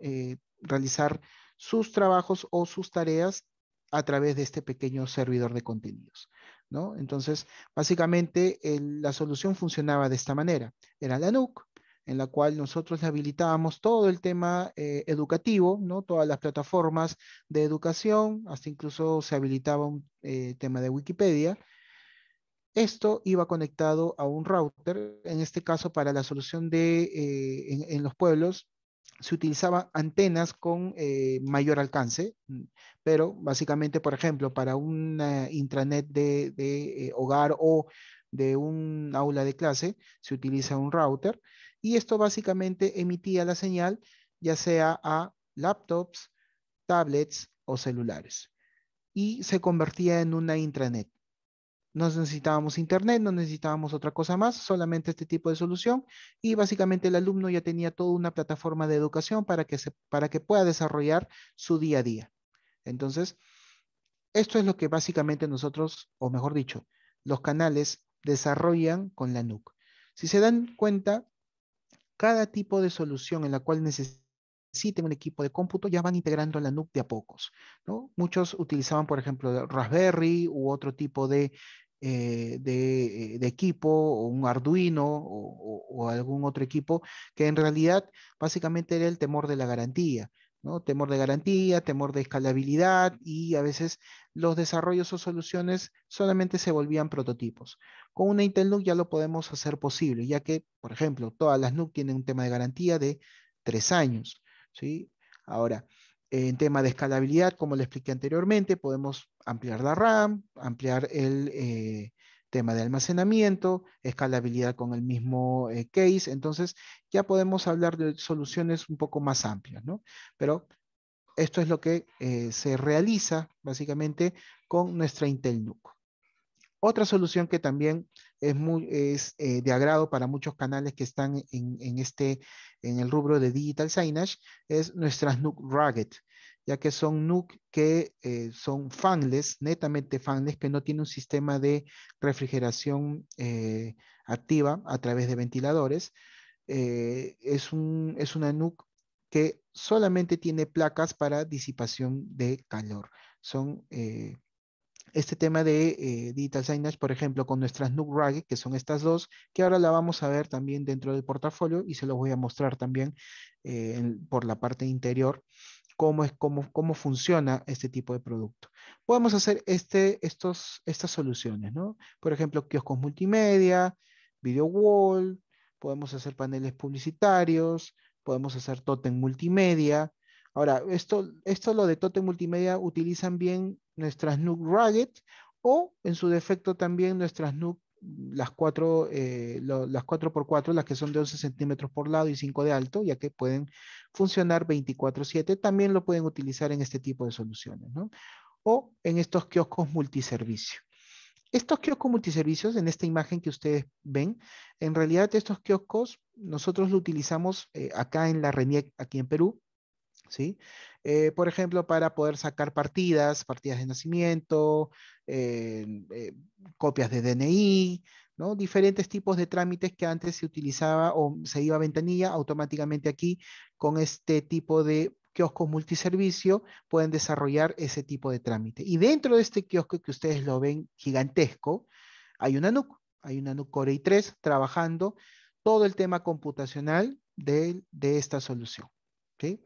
realizar sus trabajos o sus tareas a través de este pequeño servidor de contenidos. ¿no? Entonces, básicamente la solución funcionaba de esta manera. Era la NUC, en la cual nosotros habilitábamos todo el tema eh, educativo, ¿no? todas las plataformas de educación, hasta incluso se habilitaba un eh, tema de Wikipedia. Esto iba conectado a un router, en este caso para la solución de, eh, en los pueblos, se utilizaban antenas con eh, mayor alcance, mm, pero básicamente, por ejemplo, para una intranet de, eh, hogar o de un aula de clase, se utiliza un router y esto básicamente emitía la señal ya sea a laptops, tablets o celulares y se convertía en una intranet. No necesitábamos internet, no necesitábamos otra cosa más, solamente este tipo de solución y básicamente el alumno ya tenía toda una plataforma de educación para que, para que pueda desarrollar su día a día. Entonces, esto es lo que básicamente nosotros, o mejor dicho, los canales desarrollan con la NUC. Si se dan cuenta, cada tipo de solución en la cual necesitamos si tienen un equipo de cómputo, ya van integrando la NUC de a pocos. Muchos utilizaban, por ejemplo, Raspberry u otro tipo de, eh, eh, equipo, o un Arduino o, algún otro equipo, que en realidad básicamente era el temor de la garantía. Temor de garantía, temor de escalabilidad y a veces los desarrollos o soluciones solamente se volvían prototipos. Con una Intel NUC ya lo podemos hacer posible, ya que, por ejemplo, todas las NUC tienen un tema de garantía de tres años. ¿sí? Ahora, en tema de escalabilidad, como le expliqué anteriormente, podemos ampliar la RAM, ampliar el eh, tema de almacenamiento, escalabilidad con el mismo eh, case. Entonces, ya podemos hablar de soluciones un poco más amplias, ¿no? Pero esto es lo que eh, se realiza básicamente con nuestra Intel NUC. Otra solución que también es, muy, es eh, de agrado para muchos canales que están en, en, este, en el rubro de Digital Signage, es nuestras NUC Rugged, ya que son NUC que eh, son fanless, netamente fanless, que no tiene un sistema de refrigeración eh, activa a través de ventiladores. Eh, es, un, es una NUC que solamente tiene placas para disipación de calor. Son este tema de eh, digital signage, por ejemplo, con nuestras Nook Rag, que son estas dos, que ahora la vamos a ver también dentro del portafolio y se los voy a mostrar también eh, por la parte interior cómo, es, cómo, cómo funciona este tipo de producto. Podemos hacer este, estos, estas soluciones, ¿no? Por ejemplo, kioscos multimedia, video wall, podemos hacer paneles publicitarios, podemos hacer totem multimedia. Ahora, esto, esto lo de totem multimedia utilizan bien nuestras NUC Rugged o en su defecto también nuestras NUC las 4, eh, las x 4 las que son de 11 centímetros por lado y 5 de alto, ya que pueden funcionar 24-7, también lo pueden utilizar en este tipo de soluciones, ¿no? O en estos kioscos multiservicio. Estos kioscos multiservicios, en esta imagen que ustedes ven, en realidad estos kioscos nosotros lo utilizamos eh, acá en la RENIEC, aquí en Perú, ¿sí? Eh, por ejemplo, para poder sacar partidas, partidas de nacimiento, eh, eh, copias de DNI, Diferentes tipos de trámites que antes se utilizaba o se iba a ventanilla automáticamente aquí con este tipo de kiosco multiservicio pueden desarrollar ese tipo de trámite. Y dentro de este kiosco que ustedes lo ven gigantesco, hay una NUC, hay una NUC Core i3 trabajando todo el tema computacional de, de esta solución. ¿sí?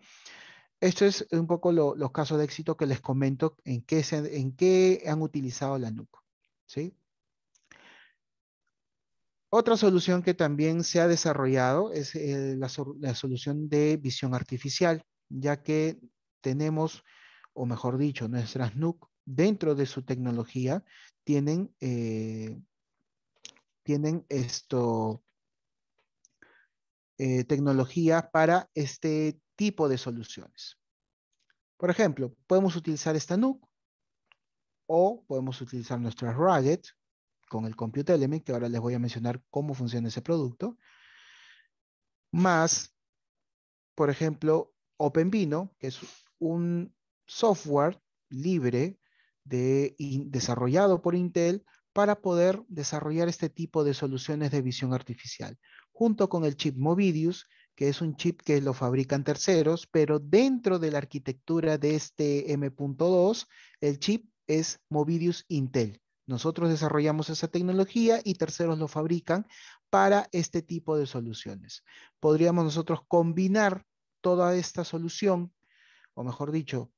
Esto es un poco los casos de éxito que les comento en qué, en han utilizado la NUC. ¿sí? Otra solución que también se ha desarrollado es eh, la, solución de visión artificial, ya que tenemos, o mejor dicho, nuestras NUC dentro de su tecnología tienen, eh, tienen esto, eh, tecnología para este tipo de soluciones. Por ejemplo, podemos utilizar esta NUC o podemos utilizar nuestra Rugged con el Compute Element, que ahora les voy a mencionar cómo funciona ese producto, más, por ejemplo, OpenVino, que es un software libre desarrollado por Intel para poder desarrollar este tipo de soluciones de visión artificial, junto con el chip Movidius, que es un chip que lo fabrican terceros, pero dentro de la arquitectura de este M.2, el chip es Movidius Intel. Nosotros desarrollamos esa tecnología y terceros lo fabrican para este tipo de soluciones. Podríamos nosotros combinar toda esta solución, o mejor dicho,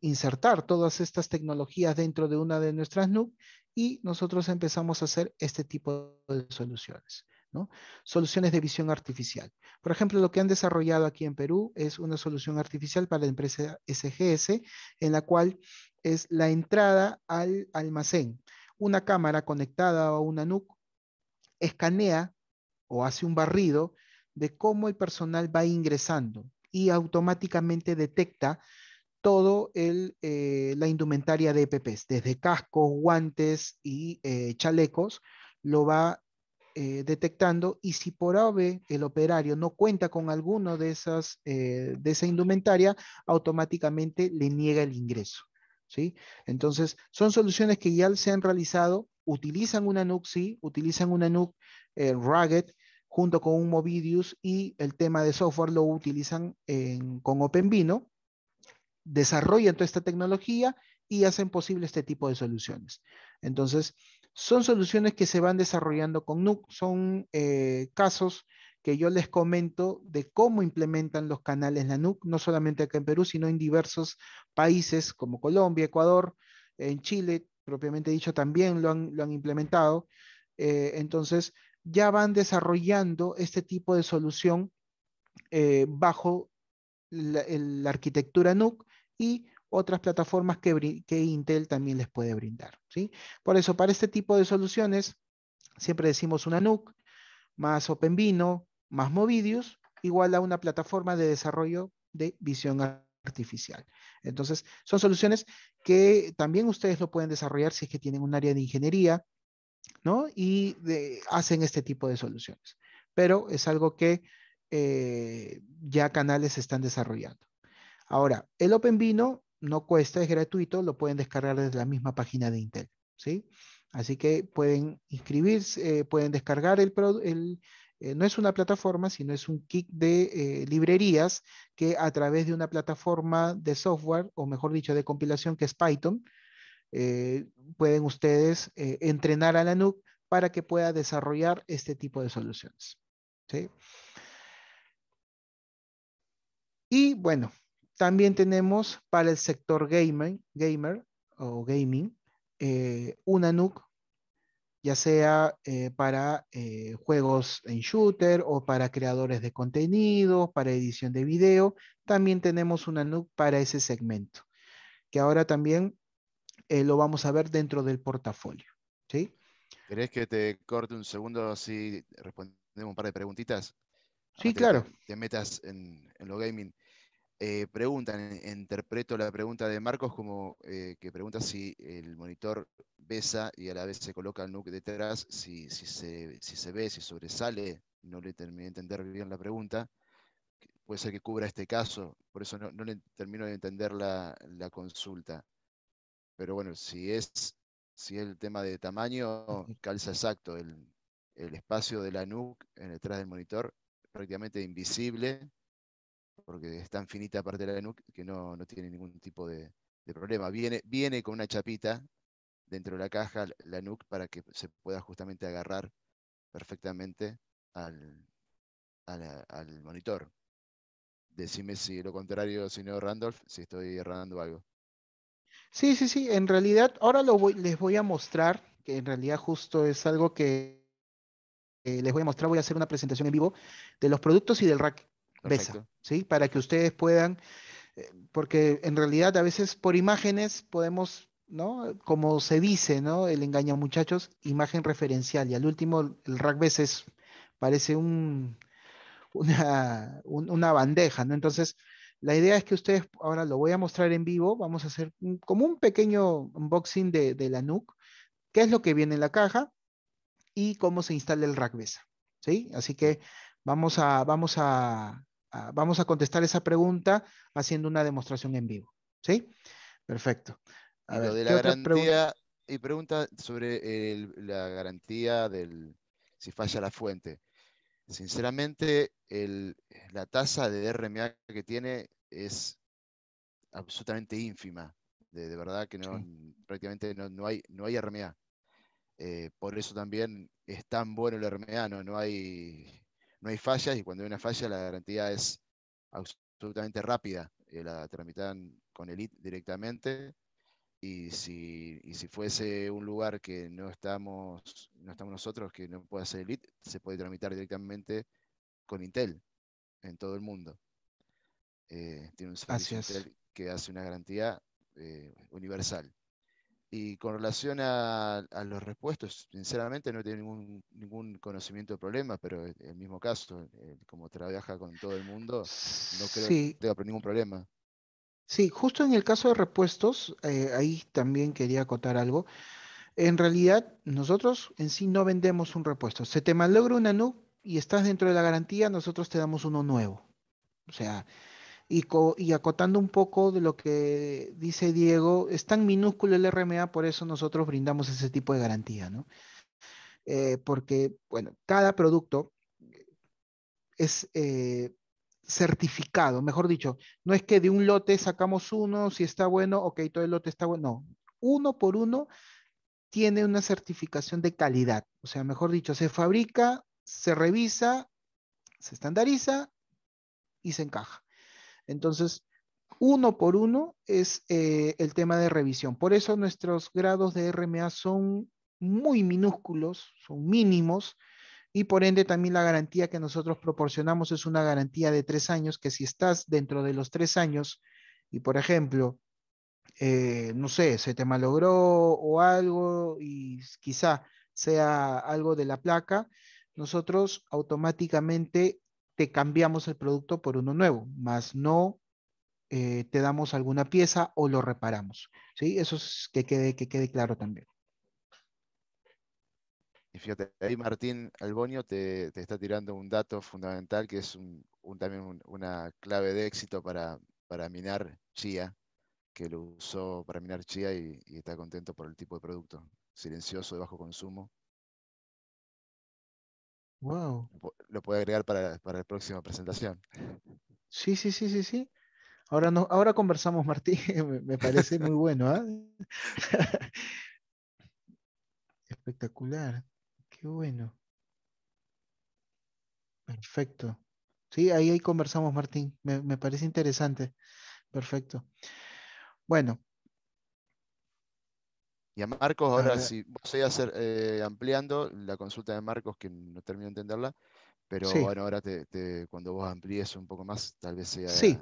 insertar todas estas tecnologías dentro de una de nuestras NUC y nosotros empezamos a hacer este tipo de soluciones. Soluciones de visión artificial. Por ejemplo, lo que han desarrollado aquí en Perú es una solución artificial para la empresa SGS, en la cual es la entrada al almacén. Una cámara conectada a una NUC escanea o hace un barrido de cómo el personal va ingresando y automáticamente detecta todo el, eh, la indumentaria de EPPs, desde cascos, guantes y eh, chalecos, lo va eh, detectando y si por AVE el operario no cuenta con alguno de esas, eh, de esa indumentaria, automáticamente le niega el ingreso. ¿sí? Entonces, son soluciones que ya se han realizado, utilizan una NUC, sí, utilizan una NUC eh, Rugged junto con un Movidius y el tema de software lo utilizan en, con OpenVino, desarrollan toda esta tecnología y hacen posible este tipo de soluciones. Entonces, son soluciones que se van desarrollando con NUC, son eh, casos que yo les comento de cómo implementan los canales la NUC, no solamente acá en Perú, sino en diversos países como Colombia, Ecuador, en Chile, propiamente dicho, también lo han, lo han implementado. Eh, entonces, ya van desarrollando este tipo de solución eh, bajo la, la, arquitectura NUC y otras plataformas que, Intel también les puede brindar. ¿sí? Por eso, para este tipo de soluciones, siempre decimos una NUC, más OpenVino, más Movidius, igual a una plataforma de desarrollo de visión artificial. Entonces, son soluciones que también ustedes lo pueden desarrollar si es que tienen un área de ingeniería, ¿no? Y hacen este tipo de soluciones. Pero es algo que eh, ya canales están desarrollando. Ahora, el OpenVino no cuesta, es gratuito, lo pueden descargar desde la misma página de Intel, ¿sí? Así que pueden inscribirse, eh, pueden descargar el, eh, no es una plataforma, sino es un kit de eh, librerías que a través de una plataforma de software, o mejor dicho, de compilación que es Python, pueden ustedes entrenar a la NUC para que pueda desarrollar este tipo de soluciones. ¿sí? Y bueno, también tenemos para el sector gamer, gamer o gaming eh, una NUC, ya sea eh, para eh, juegos en shooter o para creadores de contenido, para edición de video. También tenemos una NUC para ese segmento, que ahora también lo vamos a ver dentro del portafolio. ¿sí? ¿Querés que te corte un segundo así respondemos un par de preguntitas? Sí, claro. Te, metas en lo gaming. Eh, pregunta, eh, interpreto la pregunta de Marcos como eh, que pregunta si el monitor besa y a la vez se coloca el nuc detrás, si, si, se, si se ve, si sobresale, no le termino de entender bien la pregunta, puede ser que cubra este caso, por eso no, no le termino de entender la, la, consulta. Pero bueno, si es, si el tema de tamaño, calza exacto, el, el espacio de la nuc detrás del monitor prácticamente invisible, porque es tan finita parte de la NUC que no, tiene ningún tipo de, problema. Viene, viene con una chapita dentro de la caja, la NUC, para que se pueda justamente agarrar perfectamente al, monitor. Decime si lo contrario, señor Randolph, si estoy errando algo. Sí, sí, sí. En realidad, ahora les voy a mostrar, que en realidad justo es algo que eh, les voy a mostrar. Voy a hacer una presentación en vivo de los productos y del rack. ¿sí? Para que ustedes puedan, eh, porque en realidad a veces por imágenes podemos, ¿no? Como se dice, ¿no? El engaño muchachos, imagen referencial. Y al último, el rack parece un, una, bandeja, ¿no? Entonces, la idea es que ustedes, ahora lo voy a mostrar en vivo, vamos a hacer como un pequeño unboxing de, de, la NUC, qué es lo que viene en la caja y cómo se instala el rack besa, ¿sí? Así que vamos a, vamos a, vamos a contestar esa pregunta haciendo una demostración en vivo. ¿Sí? Perfecto. y de la garantía, pregunta? y pregunta sobre la garantía del si falla la fuente. Sinceramente, la tasa de RMA que tiene es absolutamente ínfima. De, verdad que no, prácticamente no, hay, no hay RMA. Eh, por eso también es tan bueno el RMA, no hay no hay fallas y cuando hay una falla la garantía es absolutamente rápida. Eh, la tramitan con el directamente y si, si fuese un lugar que no estamos, no estamos nosotros, que no puede ser el se puede tramitar directamente con Intel en todo el mundo. Eh, tiene un servicio que hace una garantía eh, universal. Y con relación a, los repuestos, sinceramente no tiene ningún, ningún conocimiento de problema, pero en el mismo caso, como trabaja con todo el mundo, no creo que tenga ningún problema. Sí, justo en el caso de repuestos, eh, ahí también quería acotar algo. En realidad, nosotros en sí no vendemos un repuesto. Se te malogra una NUC y estás dentro de la garantía, nosotros te damos uno nuevo. O sea, y, acotando un poco de lo que dice Diego, es tan minúsculo el RMA, por eso nosotros brindamos ese tipo de garantía, ¿no? Eh, porque, bueno, cada producto es eh, certificado, mejor dicho, no es que de un lote sacamos uno, si está bueno, ok, todo el lote está bueno, no, uno por uno tiene una certificación de calidad, o sea, mejor dicho, se fabrica, se revisa, se estandariza y se encaja. Entonces, uno por uno es eh, el tema de revisión. Por eso nuestros grados de RMA son muy minúsculos, son mínimos, y por ende también la garantía que nosotros proporcionamos es una garantía de tres años, que si estás dentro de los tres años y, por ejemplo, eh, no sé, se te malogró o algo y quizá sea algo de la placa, nosotros automáticamente te cambiamos el producto por uno nuevo, más no eh, te damos alguna pieza o lo reparamos. ¿sí? Eso es que quede, que quede claro también. Y fíjate, ahí Martín Albonio te, está tirando un dato fundamental que es un, también una clave de éxito para, para minar chía, que lo usó para minar chía y, y está contento por el tipo de producto, silencioso, de bajo consumo Wow. Lo puede agregar para, la próxima presentación. Sí, sí, sí, sí, sí. Ahora, no, ahora conversamos, Martín. Me, parece muy bueno. ¿ah? Espectacular. Qué bueno. Perfecto. Sí, ahí, conversamos, Martín. me parece interesante. Perfecto. Bueno, y a Marcos, ahora si vos hacer, eh, ampliando la consulta de Marcos, que no termino de entenderla, pero bueno, ahora cuando vos amplíes un poco más, tal vez sea... Sí.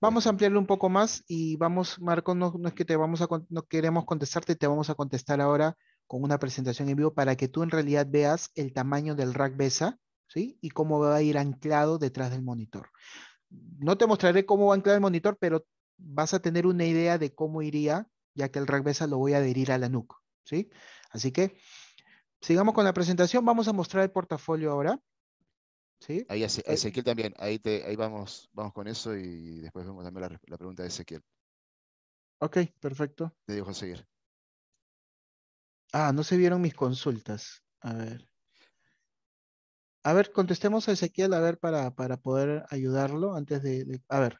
Vamos a ampliarlo un poco más y vamos, Marcos, no, es que te vamos a, no queremos contestarte, te vamos a contestar ahora con una presentación en vivo para que tú en realidad veas el tamaño del rack BESA, ¿sí? Y cómo va a ir anclado detrás del monitor. No te mostraré cómo va a anclar el monitor, pero vas a tener una idea de cómo iría ya que el ragbesa lo voy a adherir a la NUC. ¿sí? Así que sigamos con la presentación. Vamos a mostrar el portafolio ahora. ¿sí? Ahí eh, Ezequiel también. Ahí, te, ahí vamos, vamos con eso y después vemos también la, pregunta de Ezequiel. Ok, perfecto. Te dejo seguir. Ah, no se vieron mis consultas. A ver. A ver, contestemos a Ezequiel, a ver, para, para poder ayudarlo antes de, A ver,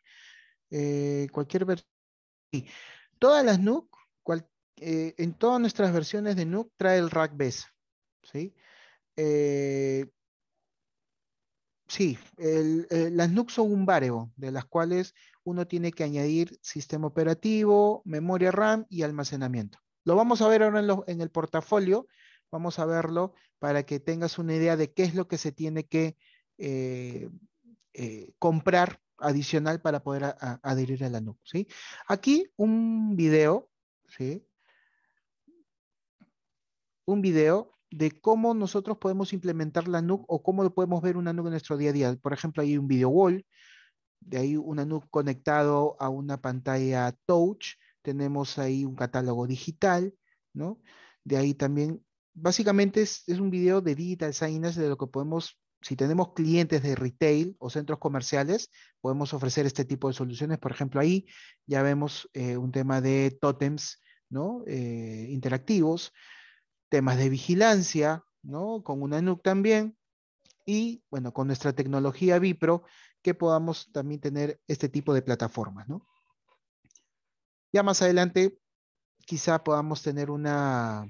eh, cualquier versión todas las NUC, eh, en todas nuestras versiones de NUC trae el rack BESA. ¿sí? Eh, sí, eh, las NUC son un barrio, de las cuales uno tiene que añadir sistema operativo, memoria RAM y almacenamiento. Lo vamos a ver ahora en, el portafolio, vamos a verlo para que tengas una idea de qué es lo que se tiene que comprar adicional para poder adherir a la NUC. ¿sí? Aquí un video, ¿sí? un video de cómo nosotros podemos implementar la NUC o cómo podemos ver una NUC en nuestro día a día. Por ejemplo, hay un video wall, de ahí una NUC conectado a una pantalla touch, tenemos ahí un catálogo digital, ¿no? De ahí también, básicamente es, un video de digital signage de lo que podemos si tenemos clientes de retail o centros comerciales, podemos ofrecer este tipo de soluciones. Por ejemplo, ahí ya vemos eh, un tema de tótems ¿no? Eh, interactivos, temas de vigilancia, ¿no? con una NUC también, y bueno, con nuestra tecnología Vipro, que podamos también tener este tipo de plataformas. ¿no? Ya más adelante, quizá podamos tener una,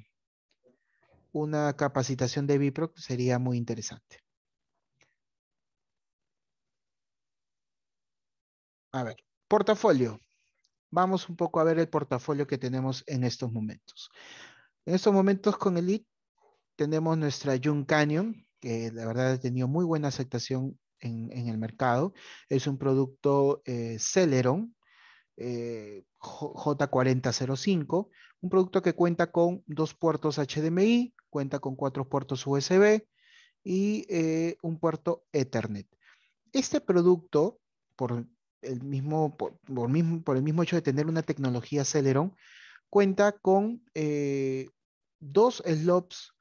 una capacitación de Vipro, que sería muy interesante. A ver, portafolio. Vamos un poco a ver el portafolio que tenemos en estos momentos. En estos momentos con el Elite tenemos nuestra Jun Canyon, que la verdad ha tenido muy buena aceptación en, el mercado. Es un producto eh, Celeron, eh, J4005, un producto que cuenta con dos puertos HDMI, cuenta con cuatro puertos USB y eh, un puerto Ethernet. Este producto, por el mismo, por, el mismo hecho de tener una tecnología Celeron, cuenta con eh, dos slots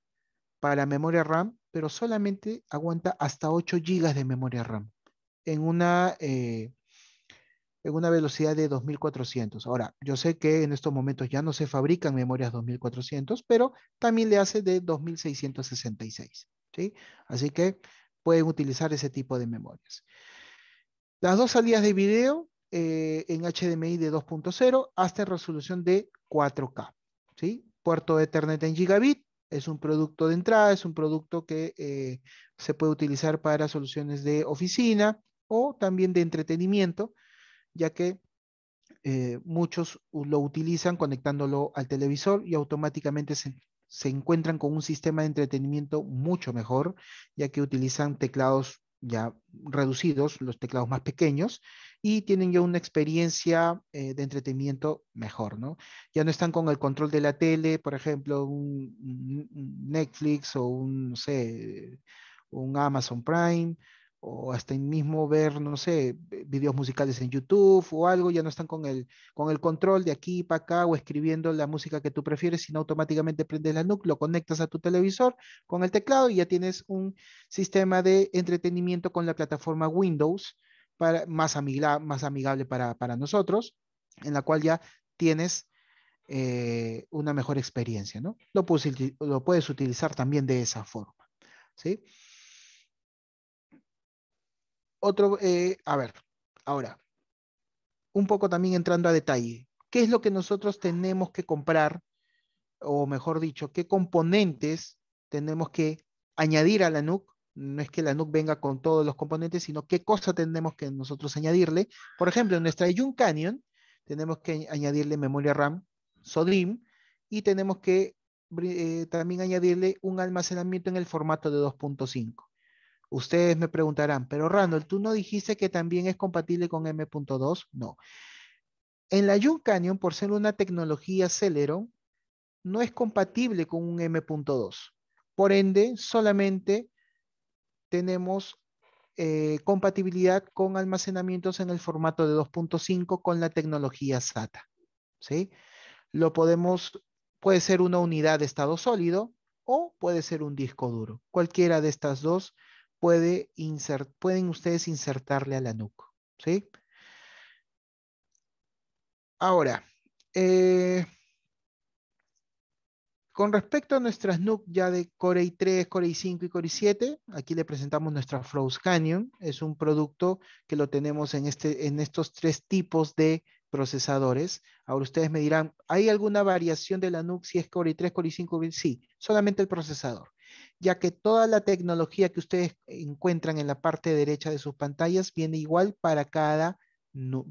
para memoria RAM, pero solamente aguanta hasta 8 GB de memoria RAM en una, eh, en una velocidad de 2400. Ahora, yo sé que en estos momentos ya no se fabrican memorias 2400, pero también le hace de 2666. Así que pueden utilizar ese tipo de memorias. Las dos salidas de video eh, en HDMI de 2.0 hasta resolución de 4K. ¿sí? Puerto Ethernet en gigabit es un producto de entrada, es un producto que eh, se puede utilizar para soluciones de oficina o también de entretenimiento, ya que eh, muchos lo utilizan conectándolo al televisor y automáticamente se, se encuentran con un sistema de entretenimiento mucho mejor, ya que utilizan teclados ya reducidos, los teclados más pequeños, y tienen ya una experiencia eh, de entretenimiento mejor, ¿no? Ya no están con el control de la tele, por ejemplo, un, un Netflix o un, no sé, un Amazon Prime o hasta mismo ver, no sé, videos musicales en YouTube o algo, ya no están con el, con el control de aquí para acá o escribiendo la música que tú prefieres, sino automáticamente prendes la NUC, lo conectas a tu televisor con el teclado y ya tienes un sistema de entretenimiento con la plataforma Windows para, más, amigable para, nosotros, en la cual ya tienes eh, una mejor experiencia, ¿no? Lo puedes, utilizar también de esa forma, ¿sí? sí otro, eh, a ver, ahora, un poco también entrando a detalle, ¿qué es lo que nosotros tenemos que comprar? O mejor dicho, ¿qué componentes tenemos que añadir a la NUC? No es que la NUC venga con todos los componentes, sino qué cosa tenemos que nosotros añadirle. Por ejemplo, en nuestra Yun Canyon tenemos que añadirle memoria RAM SODIM y tenemos que eh, también añadirle un almacenamiento en el formato de 2.5. Ustedes me preguntarán, pero Randall, ¿tú no dijiste que también es compatible con M.2? No. En la Yun Canyon, por ser una tecnología Celeron, no es compatible con un M.2. Por ende, solamente tenemos eh, compatibilidad con almacenamientos en el formato de 2.5 con la tecnología SATA. ¿sí? Lo podemos, puede ser una unidad de estado sólido o puede ser un disco duro. Cualquiera de estas dos insert, pueden ustedes insertarle a la NUC. ¿sí? Ahora, eh, con respecto a nuestras NUC ya de Core i3, Core i5 y Core i7, aquí le presentamos nuestra Frost Canyon. Es un producto que lo tenemos en, este, en estos tres tipos de procesadores. Ahora ustedes me dirán, ¿hay alguna variación de la NUC si es Core i3, Core i5? Sí, solamente el procesador ya que toda la tecnología que ustedes encuentran en la parte derecha de sus pantallas viene igual para cada,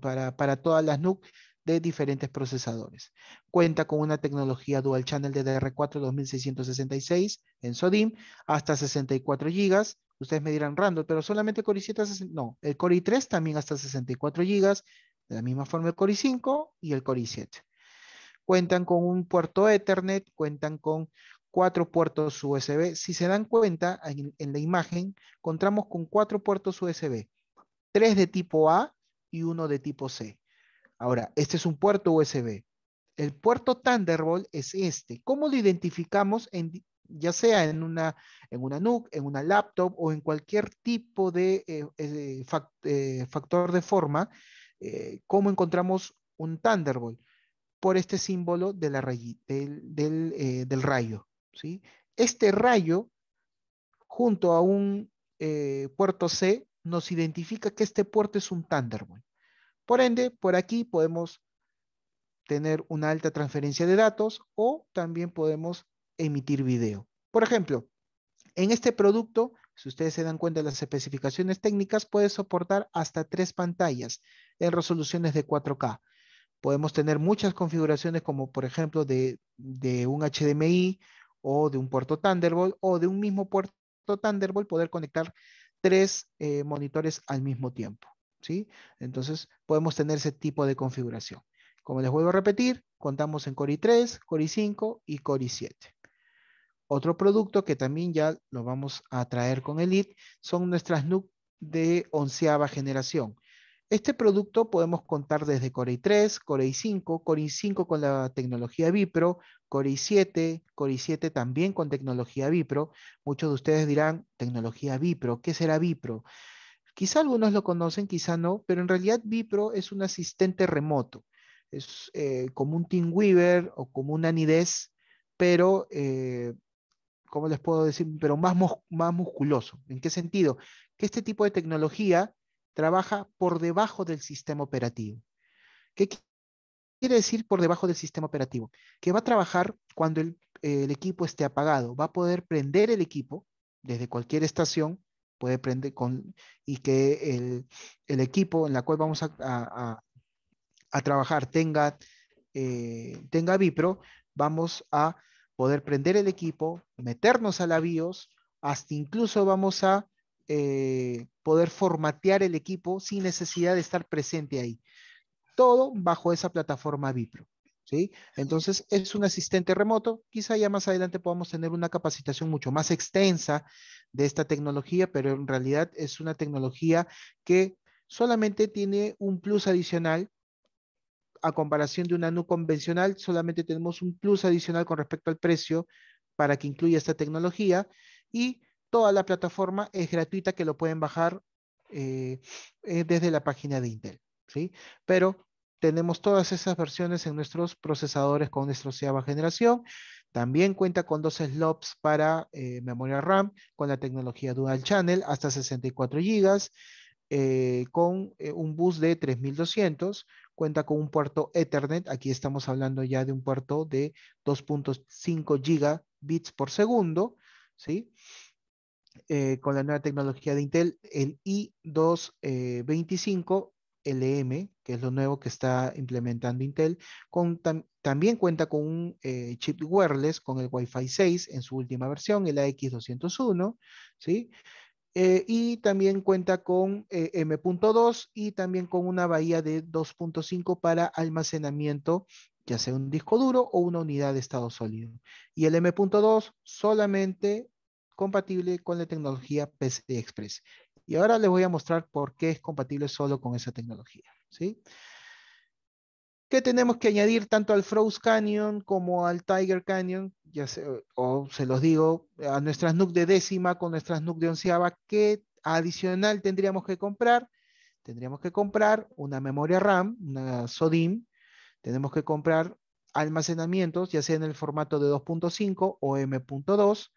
para, para todas las NUC de diferentes procesadores. Cuenta con una tecnología Dual Channel DDR4 2666 en Sodim hasta 64 GB. Ustedes me dirán, random, pero solamente Core i7, no, el Core i3 también hasta 64 GB, de la misma forma el Core i5 y el Core i7 cuentan con un puerto Ethernet, cuentan con cuatro puertos USB. Si se dan cuenta, en, la imagen encontramos con cuatro puertos USB, tres de tipo A y uno de tipo C. Ahora, este es un puerto USB. El puerto Thunderbolt es este. ¿Cómo lo identificamos? ya sea en una, en una NUC, en una laptop o en cualquier tipo de eh, eh, eh, factor de forma, ¿cómo encontramos un Thunderbolt? Por este símbolo de la del rayo. ¿sí? Este rayo, junto a un eh, puerto C, nos identifica que este puerto es un Thunderbolt. Por ende, por aquí podemos tener una alta transferencia de datos o también podemos emitir video. Por ejemplo, en este producto, si ustedes se dan cuenta de las especificaciones técnicas, puede soportar hasta tres pantallas en resoluciones de 4K. Podemos tener muchas configuraciones como por ejemplo de un HDMI, o de un puerto Thunderbolt o de un mismo puerto Thunderbolt poder conectar tres eh, monitores al mismo tiempo. ¿sí? Entonces podemos tener ese tipo de configuración. Como les vuelvo a repetir, contamos en Core i3, Core i5 y Core i7. Otro producto que también ya lo vamos a traer con Elite son nuestras NUC de onceava generación. Este producto podemos contar desde Core i3, Core i5, Core i5 con la tecnología Vipro, Core i7, Core i7 también con tecnología Vipro. Muchos de ustedes dirán, tecnología Vipro, ¿qué será Vipro? Quizá algunos lo conocen, quizá no, pero en realidad Vipro es un asistente remoto. Es eh, como un Weaver o como un Anides, pero eh, ¿cómo les puedo decir? Pero más musculoso. ¿En qué sentido? Que este tipo de tecnología trabaja por debajo del sistema operativo. ¿Qué quiere decir por debajo del sistema operativo? Que va a trabajar cuando el, equipo esté apagado, va a poder prender el equipo desde cualquier estación, puede prender con, y que el, equipo en la cual vamos a, trabajar tenga, eh, tenga Vipro, vamos a poder prender el equipo, meternos a la BIOS, hasta incluso vamos a eh, poder formatear el equipo sin necesidad de estar presente ahí. Todo bajo esa plataforma Vipro. ¿Sí? Entonces, es un asistente remoto. Quizá ya más adelante podamos tener una capacitación mucho más extensa de esta tecnología, pero en realidad es una tecnología que solamente tiene un plus adicional a comparación de una NU convencional. Solamente tenemos un plus adicional con respecto al precio para que incluya esta tecnología y toda la plataforma es gratuita que lo pueden bajar eh, eh, desde la página de Intel. ¿sí? Pero tenemos todas esas versiones en nuestros procesadores con nuestra octava generación. También cuenta con dos slots para eh, memoria RAM con la tecnología Dual Channel hasta 64 GB. con un bus de 3200, cuenta con un puerto Ethernet, aquí estamos hablando ya de un puerto de 2.5 gigabits por segundo, ¿sí? Eh, con la nueva tecnología de Intel, el i225 eh, LM, que es lo nuevo que está implementando Intel, también cuenta con un eh, chip wireless con el Wi-Fi 6 en su última versión, el AX201, ¿sí? y también cuenta con M.2 y también con una bahía de 2.5 para almacenamiento, ya sea un disco duro o una unidad de estado sólido. Y el M.2 solamente compatible con la tecnología PCI Express. Y ahora les voy a mostrar por qué es compatible solo con esa tecnología. ¿sí? ¿Qué tenemos que añadir tanto al Froze Canyon como al Tiger Canyon? Ya o se los digo, a nuestras NUC de décima con nuestras NUC de onceava, ¿qué adicional tendríamos que comprar? Tendríamos que comprar una memoria RAM, una SODIM, tenemos que comprar almacenamientos, ya sea en el formato de 2.5 o M.2,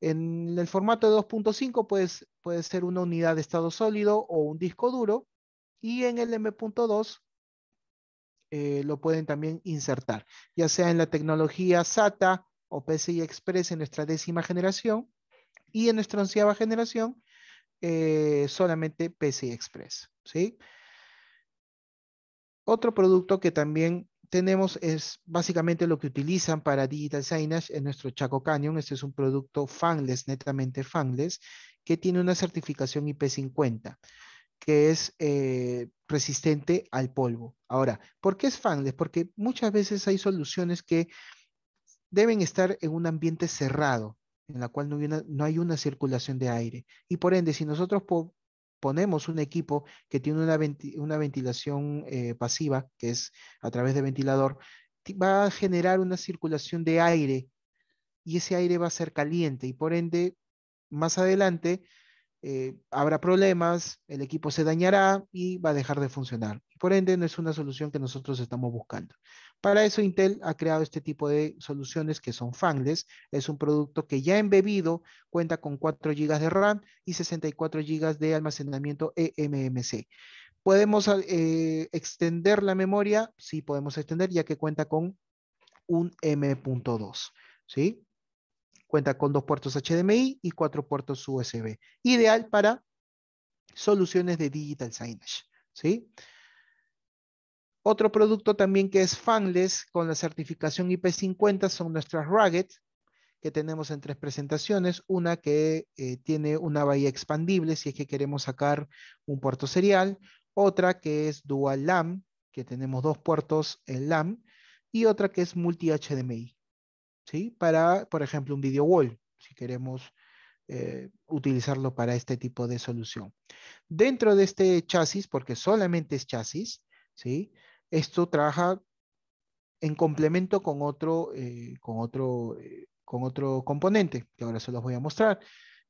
en el formato de 2.5 pues, puede ser una unidad de estado sólido o un disco duro y en el M.2 eh, lo pueden también insertar, ya sea en la tecnología SATA o PCI Express en nuestra décima generación y en nuestra onceava generación eh, solamente PCI Express. ¿sí? Otro producto que también tenemos es básicamente lo que utilizan para Digital Signage en nuestro Chaco Canyon. Este es un producto fanless, netamente fanless, que tiene una certificación IP50, que es eh, resistente al polvo. Ahora, ¿por qué es fanless? Porque muchas veces hay soluciones que deben estar en un ambiente cerrado, en la cual no hay una, circulación de aire. Y por ende, si nosotros ponemos un equipo que tiene una, ventilación eh, pasiva, que es a través de ventilador, va a generar una circulación de aire y ese aire va a ser caliente y por ende, más adelante eh, habrá problemas, el equipo se dañará y va a dejar de funcionar. Por ende, no es una solución que nosotros estamos buscando. Para eso Intel ha creado este tipo de soluciones que son fangles. Es un producto que ya embebido cuenta con 4 GB de RAM y 64 GB de almacenamiento eMMC. ¿Podemos eh, extender la memoria? Sí, podemos extender ya que cuenta con un M.2. ¿Sí? Cuenta con dos puertos HDMI y cuatro puertos USB. Ideal para soluciones de digital signage. ¿Sí? Otro producto también que es fanless con la certificación IP50 son nuestras Rugged, que tenemos en tres presentaciones. Una que eh, tiene una bahía expandible si es que queremos sacar un puerto serial. Otra que es dual LAN, que tenemos dos puertos en LAM, Y otra que es multi HDMI, ¿sí? Para, por ejemplo, un video wall, si queremos eh, utilizarlo para este tipo de solución. Dentro de este chasis, porque solamente es chasis, ¿sí? Esto trabaja en complemento con otro, eh, con otro, eh, con otro componente, que ahora se los voy a mostrar,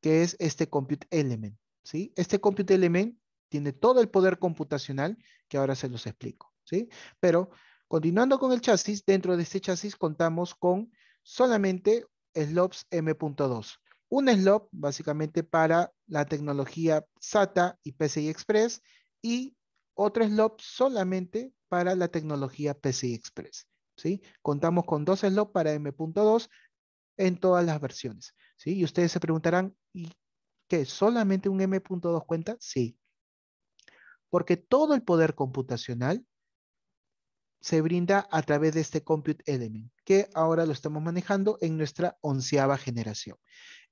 que es este compute element. ¿sí? Este compute element tiene todo el poder computacional que ahora se los explico. ¿sí? Pero continuando con el chasis, dentro de este chasis contamos con solamente slops M.2. Un slop básicamente para la tecnología SATA y PCI Express y otro slot solamente para la tecnología PCI Express. ¿sí? Contamos con dos slots para M.2 en todas las versiones. ¿sí? Y ustedes se preguntarán, ¿y qué? ¿Solamente un M.2 cuenta? Sí. Porque todo el poder computacional se brinda a través de este Compute Element, que ahora lo estamos manejando en nuestra onceava generación.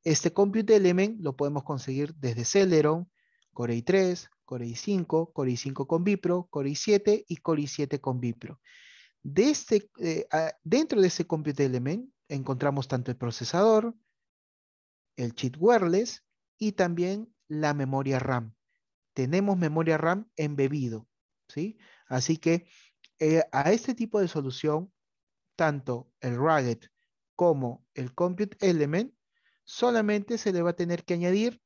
Este Compute Element lo podemos conseguir desde Celeron, Core i3, Core i5, Core i5 con Vipro, Core i7 y Core i7 con Vipro. Este, eh, dentro de este Compute Element encontramos tanto el procesador, el chip wireless y también la memoria RAM. Tenemos memoria RAM embebido, ¿sí? Así que eh, a este tipo de solución, tanto el Rugged como el Compute Element, solamente se le va a tener que añadir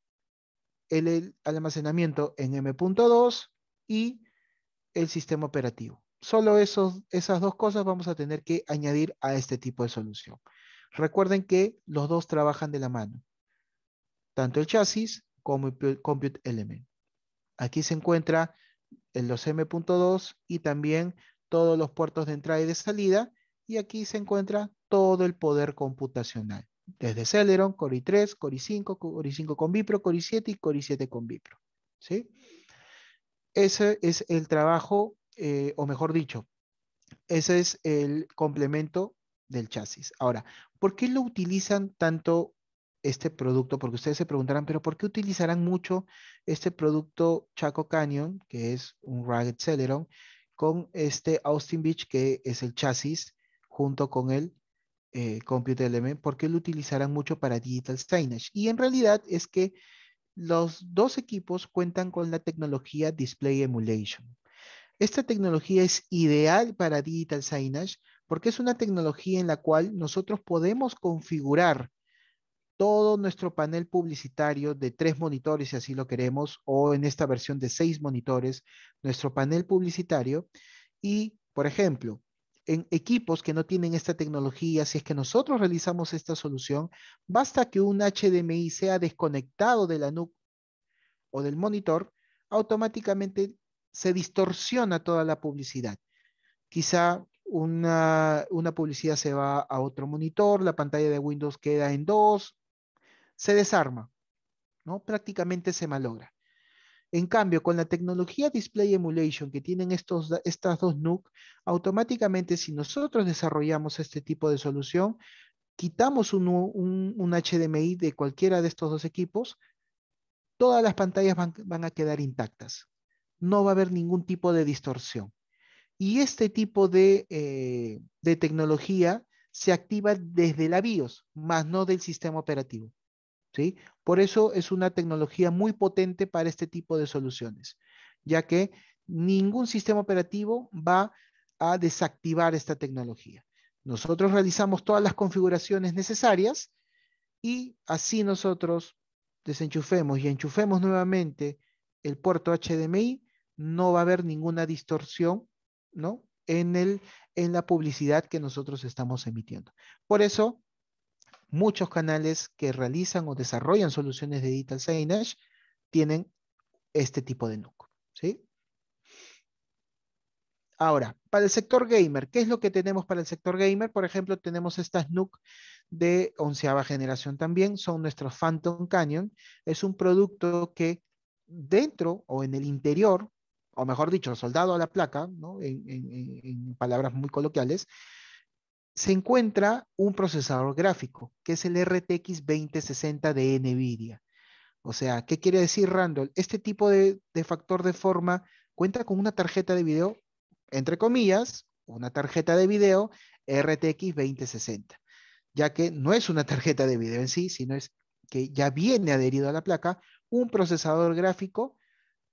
el, almacenamiento en M.2 y el sistema operativo. Solo esas dos cosas vamos a tener que añadir a este tipo de solución. Recuerden que los dos trabajan de la mano, tanto el chasis como el compute element. Aquí se encuentra en los M.2 y también todos los puertos de entrada y de salida, y aquí se encuentra todo el poder computacional desde Celeron, Cori 3, Cori 5, Cori 5 con Vipro, Cori 7 y Cori 7 con Vipro. ¿sí? Ese es el trabajo, eh, o mejor dicho, ese es el complemento del chasis. Ahora, ¿por qué lo utilizan tanto este producto? Porque ustedes se preguntarán, pero ¿por qué utilizarán mucho este producto Chaco Canyon, que es un Rugged Celeron, con este Austin Beach, que es el chasis, junto con el eh, Computer Element porque lo utilizarán mucho para Digital Signage. Y en realidad es que los dos equipos cuentan con la tecnología Display Emulation. Esta tecnología es ideal para Digital Signage porque es una tecnología en la cual nosotros podemos configurar todo nuestro panel publicitario de tres monitores, si así lo queremos, o en esta versión de seis monitores, nuestro panel publicitario. Y, por ejemplo, en equipos que no tienen esta tecnología, si es que nosotros realizamos esta solución, basta que un HDMI sea desconectado de la NUC o del monitor, automáticamente se distorsiona toda la publicidad. Quizá una, publicidad se va a otro monitor, la pantalla de Windows queda en dos, se desarma, ¿no? Prácticamente se malogra. En cambio, con la tecnología Display Emulation que tienen estos, estas dos NUC, automáticamente si nosotros desarrollamos este tipo de solución, quitamos un, HDMI de cualquiera de estos dos equipos, todas las pantallas van, a quedar intactas. No va a haber ningún tipo de distorsión. Y este tipo de, eh, de tecnología se activa desde la BIOS, más no del sistema operativo. ¿sí? Por eso es una tecnología muy potente para este tipo de soluciones, ya que ningún sistema operativo va a desactivar esta tecnología. Nosotros realizamos todas las configuraciones necesarias y así nosotros desenchufemos y enchufemos nuevamente el puerto HDMI, no va a haber ninguna distorsión, ¿no? En, el, en la publicidad que nosotros estamos emitiendo. Por eso muchos canales que realizan o desarrollan soluciones de digital signage tienen este tipo de NUC. ¿sí? Ahora, para el sector gamer, ¿qué es lo que tenemos para el sector gamer? Por ejemplo, tenemos estas NUC de onceava generación también, son nuestros Phantom Canyon. Es un producto que dentro o en el interior, o mejor dicho, soldado a la placa, ¿no? en palabras muy coloquiales, se encuentra un procesador gráfico, que es el RTX 2060 de NVIDIA. O sea, ¿qué quiere decir Randall? Este tipo de, factor de forma cuenta con una tarjeta de video, entre comillas, una tarjeta de video RTX 2060, ya que no es una tarjeta de video en sí, sino es que ya viene adherido a la placa un procesador gráfico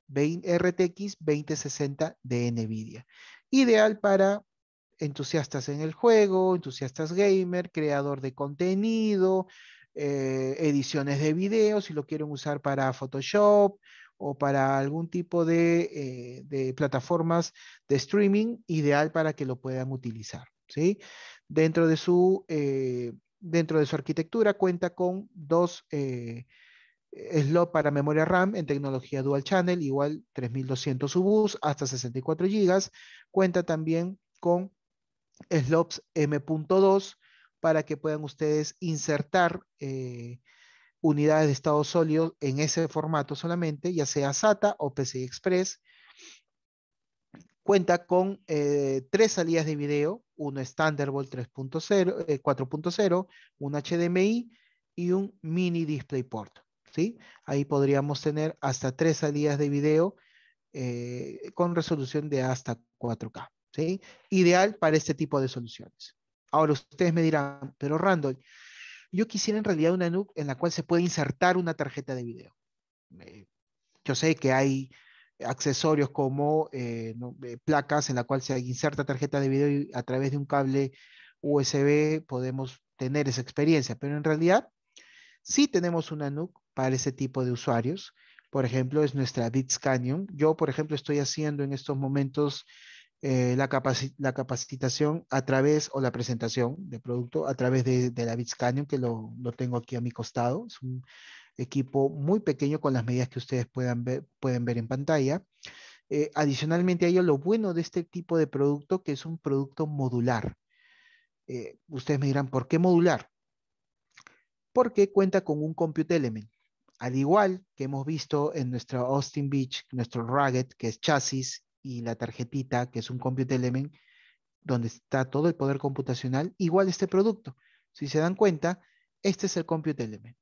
RTX 2060 de NVIDIA. Ideal para entusiastas en el juego, entusiastas gamer, creador de contenido, eh, ediciones de video, si lo quieren usar para Photoshop o para algún tipo de, eh, plataformas de streaming, ideal para que lo puedan utilizar. ¿sí? Dentro, de su, eh, dentro de su arquitectura cuenta con dos slots para memoria RAM en tecnología dual channel, igual 3200 UBUS hasta 64 GB. Cuenta también con Slops M.2 para que puedan ustedes insertar eh, unidades de estado sólido en ese formato solamente, ya sea SATA o PCI Express. Cuenta con eh, tres salidas de video, uno standard 3.0, 4.0, un HDMI y un mini DisplayPort. ¿sí? Ahí podríamos tener hasta tres salidas de video eh, con resolución de hasta 4K. Ideal para este tipo de soluciones. Ahora ustedes me dirán, pero Randall, yo quisiera en realidad una NUC en la cual se puede insertar una tarjeta de video. Eh, yo sé que hay accesorios como eh, eh, placas en la cual se inserta tarjeta de video y a través de un cable USB podemos tener esa experiencia, pero en realidad sí tenemos una NUC para ese tipo de usuarios. Por ejemplo, es nuestra Bits Canyon. Yo, por ejemplo, estoy haciendo en estos momentos eh, la, capacitación a través o la presentación de producto a través de, de la Canyon, que lo, tengo aquí a mi costado. Es un equipo muy pequeño con las medidas que ustedes puedan ver, pueden ver en pantalla. Eh, adicionalmente hay lo bueno de este tipo de producto, que es un producto modular. Eh, ustedes me dirán, ¿por qué modular? Porque cuenta con un compute element. Al igual que hemos visto en nuestro Austin Beach, nuestro Rugged, que es chasis y la tarjetita, que es un compute element, donde está todo el poder computacional, igual este producto. Si se dan cuenta, este es el compute element.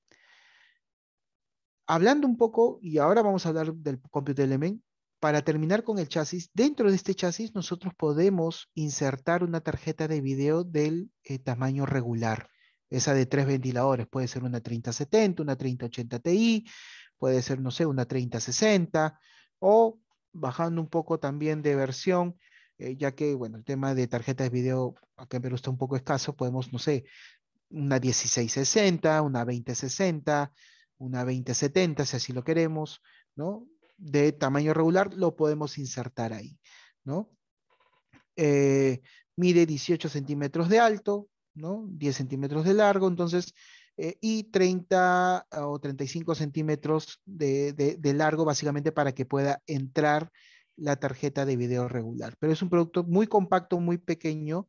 Hablando un poco, y ahora vamos a hablar del compute element, para terminar con el chasis, dentro de este chasis nosotros podemos insertar una tarjeta de video del eh, tamaño regular. Esa de tres ventiladores, puede ser una 3070, una 3080 Ti, puede ser, no sé, una 3060 o bajando un poco también de versión, eh, ya que, bueno, el tema de tarjetas de video acá en me está un poco escaso, podemos, no sé, una 1660, una 2060, una 2070, si así lo queremos, ¿no? De tamaño regular, lo podemos insertar ahí, ¿no? Eh, mide 18 centímetros de alto, ¿no? 10 centímetros de largo, entonces eh, y 30 ah, o 35 centímetros de, de, largo, básicamente para que pueda entrar la tarjeta de video regular. Pero es un producto muy compacto, muy pequeño,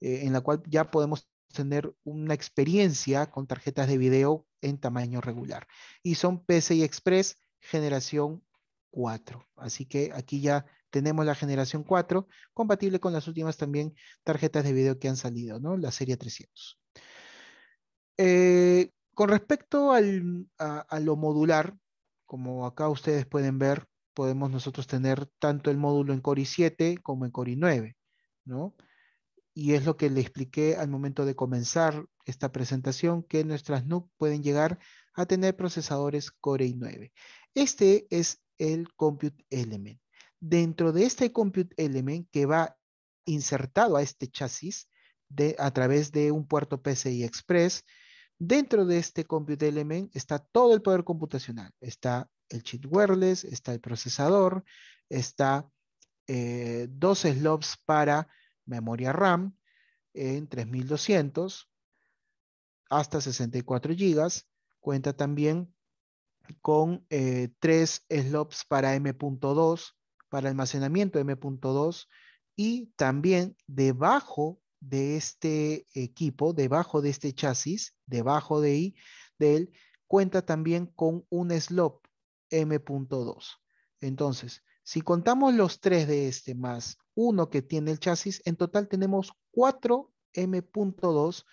eh, en la cual ya podemos tener una experiencia con tarjetas de video en tamaño regular. Y son PCI Express generación 4. Así que aquí ya tenemos la generación 4, compatible con las últimas también tarjetas de video que han salido, ¿no? La serie 300. Eh, con respecto al, a, lo modular, como acá ustedes pueden ver, podemos nosotros tener tanto el módulo en Cori 7 como en i 9, ¿no? Y es lo que le expliqué al momento de comenzar esta presentación, que nuestras NUC pueden llegar a tener procesadores Core i9. Este es el Compute Element. Dentro de este Compute Element que va insertado a este chasis de, a través de un puerto PCI Express, Dentro de este compute element está todo el poder computacional. Está el chip wireless, está el procesador, está eh, dos slots para memoria RAM en 3200 hasta 64 GB. Cuenta también con eh, tres slots para M.2, para almacenamiento M.2 y también debajo de este equipo, debajo de este chasis, debajo de, I, de él, cuenta también con un slope M.2. Entonces, si contamos los tres de este más uno que tiene el chasis, en total tenemos cuatro M.2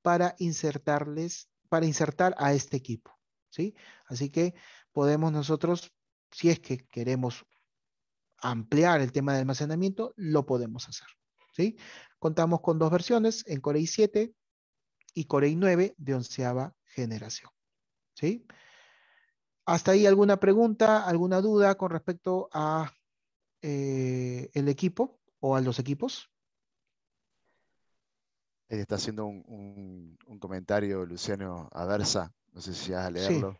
para insertarles, para insertar a este equipo. ¿sí? Así que podemos nosotros, si es que queremos ampliar el tema de almacenamiento, lo podemos hacer. ¿sí? Contamos con dos versiones, en Core i7 y Core i9 de onceava generación. ¿Sí? Hasta ahí alguna pregunta, alguna duda con respecto a eh, el equipo o a los equipos. Está haciendo un, comentario Luciano Aversa, no sé si vas a leerlo.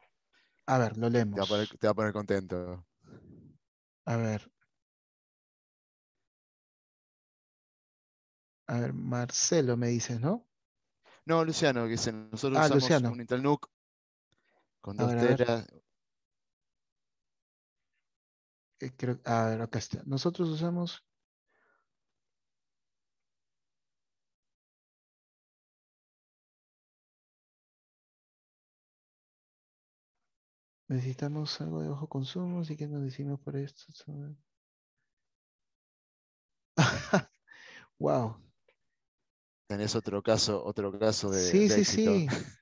A ver, lo leemos. Te te va a poner contento. A ver, A ver, Marcelo me dices, ¿no? No, Luciano, que se nosotros ah, usamos un Intel NUC con dos teras. A eh, a ver, acá está. Nosotros usamos Necesitamos algo de bajo consumo, así que nos decimos por esto. wow tenés otro caso, otro caso de. Sí, sí, sí.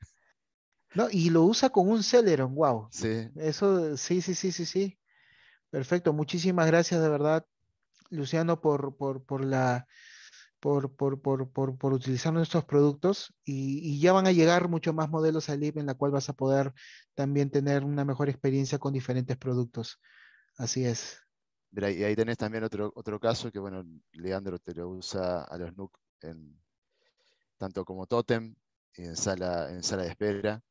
No, y lo usa con un Celeron, wow. Sí. Eso, sí, sí, sí, sí, sí. Perfecto. Muchísimas gracias de verdad, Luciano, por, por, por la. Por, por, por, por, utilizar nuestros productos y, ya van a llegar muchos más modelos al IP en la cual vas a poder también tener una mejor experiencia con diferentes productos. Así es. y ahí tenés también otro, otro caso que, bueno, Leandro te lo usa a los NUC en, tanto como Totem en sala, en sala de espera.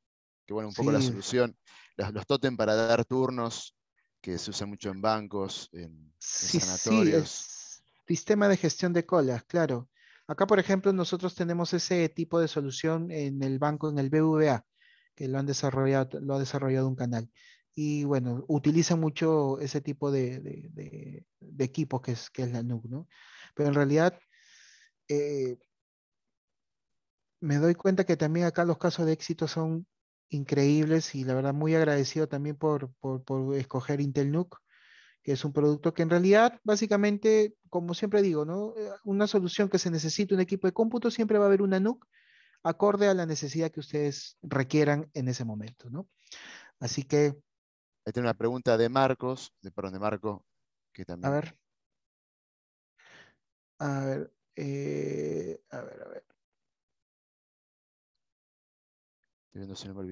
Que bueno, un poco la solución. Los, Totem para dar turnos, que se usa mucho en bancos, en, sanatorios. Sí, sistema de gestión de colas, claro. Acá, por ejemplo, nosotros tenemos ese tipo de solución en el banco, en el BVA, que lo han desarrollado, lo ha desarrollado un canal. Y bueno, utiliza mucho ese tipo de, equipo que es, que es la NUC, ¿no? Pero en realidad, eh, me doy cuenta que también acá los casos de éxito son increíbles y la verdad muy agradecido también por, por, escoger Intel NUC, que es un producto que en realidad básicamente, como siempre digo, ¿no? Eh, una solución que se necesita un equipo de cómputo, siempre va a haber una NUC acorde a la necesidad que ustedes requieran en ese momento. ¿no? Así que... Ahí tengo una pregunta de Marcos, de, perdón, de Marco, que también... Eh, a ver. A ver, a ver, a ver.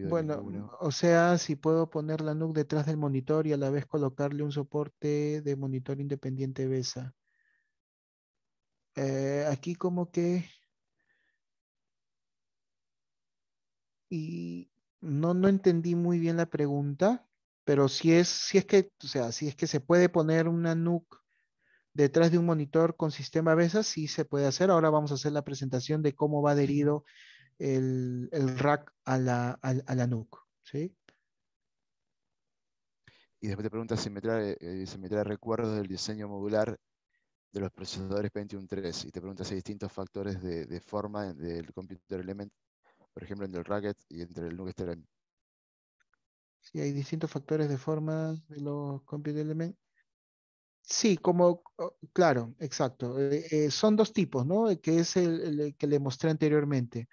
Bueno, mm, o sea, si puedo poner la NUC detrás del monitor y a la vez colocarle un soporte de monitor independiente BESA. Eh, aquí como que... Y no, no entendí muy bien la pregunta, pero si es, si es que, o sea, si es que se puede poner una NUC detrás de un monitor con sistema BESA, sí se puede hacer. Ahora vamos a hacer la presentación de cómo va adherido el, el rack a la, NUC. ¿sí? Y después te preguntas eh, si me trae, recuerdos del diseño modular de los procesadores 21.3 y te preguntas si hay distintos factores de, forma del Computer Element, por ejemplo, entre el racket y entre el NUC si hay distintos factores de forma de los Computer Element. Sí, como, claro, exacto. Eh, eh, son dos tipos, ¿no? Que es el que le mostré anteriormente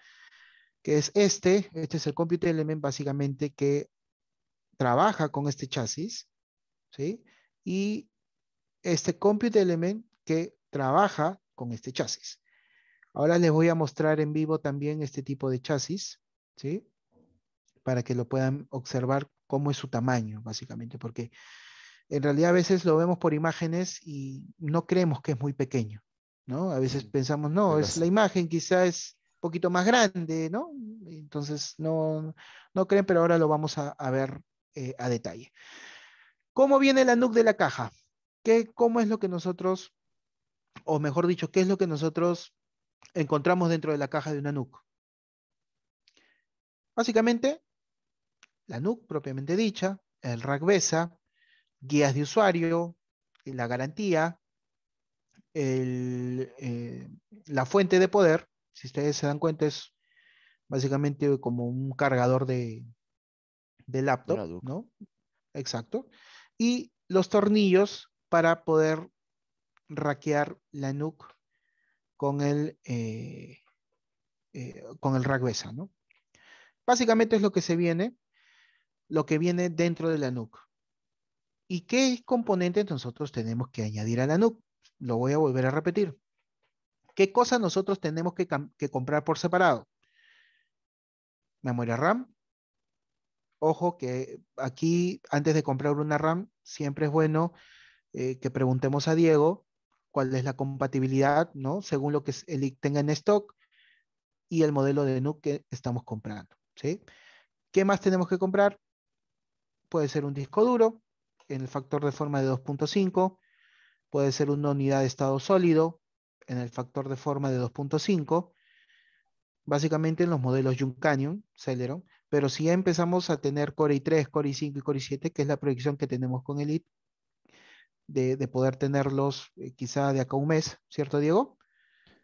que es este. Este es el compute element básicamente que trabaja con este chasis, ¿sí? Y este compute element que trabaja con este chasis. Ahora les voy a mostrar en vivo también este tipo de chasis, ¿sí? Para que lo puedan observar cómo es su tamaño, básicamente, porque en realidad a veces lo vemos por imágenes y no creemos que es muy pequeño, ¿no? A veces pensamos, no, es la imagen, quizás es poquito más grande, ¿no? Entonces no, no creen, pero ahora lo vamos a, ver eh, a detalle. ¿Cómo viene la NUC de la caja? ¿Qué, ¿Cómo es lo que nosotros, o mejor dicho, qué es lo que nosotros encontramos dentro de la caja de una NUC? Básicamente, la NUC propiamente dicha, el rack BESA, guías de usuario, la garantía, eh, la fuente de poder si ustedes se dan cuenta, es básicamente como un cargador de, laptop, ¿no? Exacto. Y los tornillos para poder raquear la NUC con el, eh, eh, con el rack ¿no? Básicamente es lo que se viene, lo que viene dentro de la NUC. ¿Y qué componente nosotros tenemos que añadir a la NUC? Lo voy a volver a repetir. ¿Qué cosas nosotros tenemos que, comprar por separado? Memoria RAM. Ojo que aquí, antes de comprar una RAM, siempre es bueno eh, que preguntemos a Diego cuál es la compatibilidad, ¿no? Según lo que él tenga en stock y el modelo de NUC que estamos comprando, ¿sí? ¿Qué más tenemos que comprar? Puede ser un disco duro en el factor de forma de 2.5, puede ser una unidad de estado sólido, en el factor de forma de 2.5, básicamente en los modelos Young Celeron, pero si ya empezamos a tener Core i3, Core i5 y Core i7, que es la proyección que tenemos con Elite, de, de poder tenerlos eh, quizá de acá a un mes, ¿cierto Diego?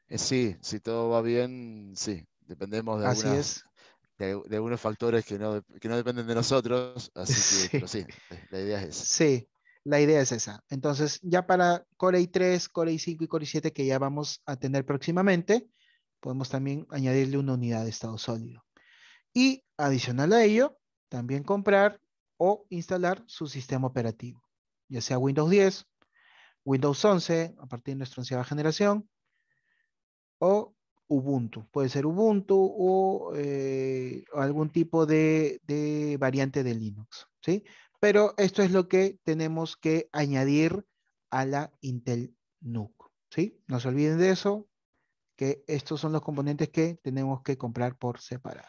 Eh, sí, si todo va bien, sí, dependemos de, así de, algunos factores que no, dependen de nosotros, así que sí. Pero sí, la idea es esa. Sí, la idea es esa. Entonces, ya para Core i3, Core i5 y Core i7 que ya vamos a tener próximamente, podemos también añadirle una unidad de estado sólido. Y adicional a ello, también comprar o instalar su sistema operativo, ya sea Windows 10, Windows 11, a partir de nuestra onceava generación, o Ubuntu. Puede ser Ubuntu o eh, algún tipo de, de, variante de Linux. ¿sí? Pero esto es lo que tenemos que añadir a la Intel NUC. ¿sí? No se olviden de eso, que estos son los componentes que tenemos que comprar por separado.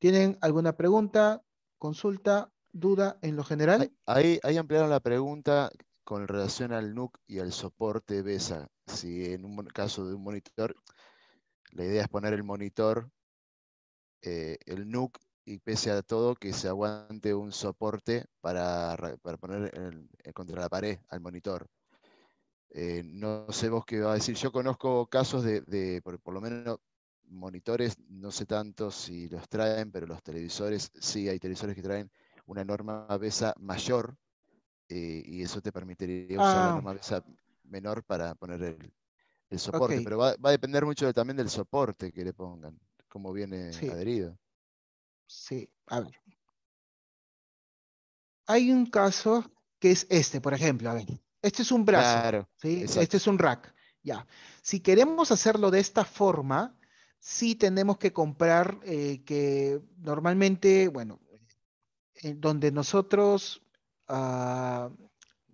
¿Tienen alguna pregunta, consulta, duda en lo general? Ahí, ampliaron la pregunta con relación al NUC y al soporte BESA. Si en un caso de un monitor, la idea es poner el monitor, eh, el NUC y pese a todo que se aguante un soporte para, poner eh, contra la pared al monitor. Eh, no sé vos qué va a decir. Yo conozco casos de, por, lo menos monitores, no sé tanto si los traen, pero los televisores, sí, hay televisores que traen una norma besa mayor eh, y eso te permitiría usar una ah. norma besa menor para poner el, soporte. Pero va, a depender mucho también del soporte que le pongan, cómo viene adherido. Sí, a ver. Hay un caso que es este, por ejemplo, a ver. Este es un brazo, Este es un rack, ya. Si queremos hacerlo de esta forma, sí tenemos que comprar eh, que normalmente, bueno, donde nosotros ah,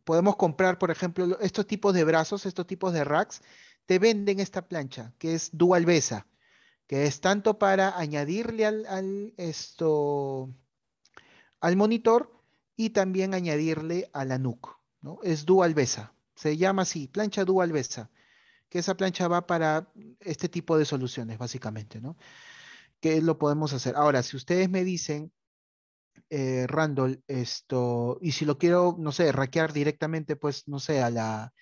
podemos comprar, por ejemplo, estos tipos de brazos, estos tipos de racks, te venden esta plancha que es dual besa que es tanto para añadirle al, esto, al monitor y también añadirle a la NUC. ¿no? Es dual BESA, se llama así, plancha dual BESA, que esa plancha va para este tipo de soluciones, básicamente, ¿no? Que lo podemos hacer. Ahora, si ustedes me dicen, eh, Randall, esto, y si lo quiero, no sé, raquear directamente, pues, no sé, a la,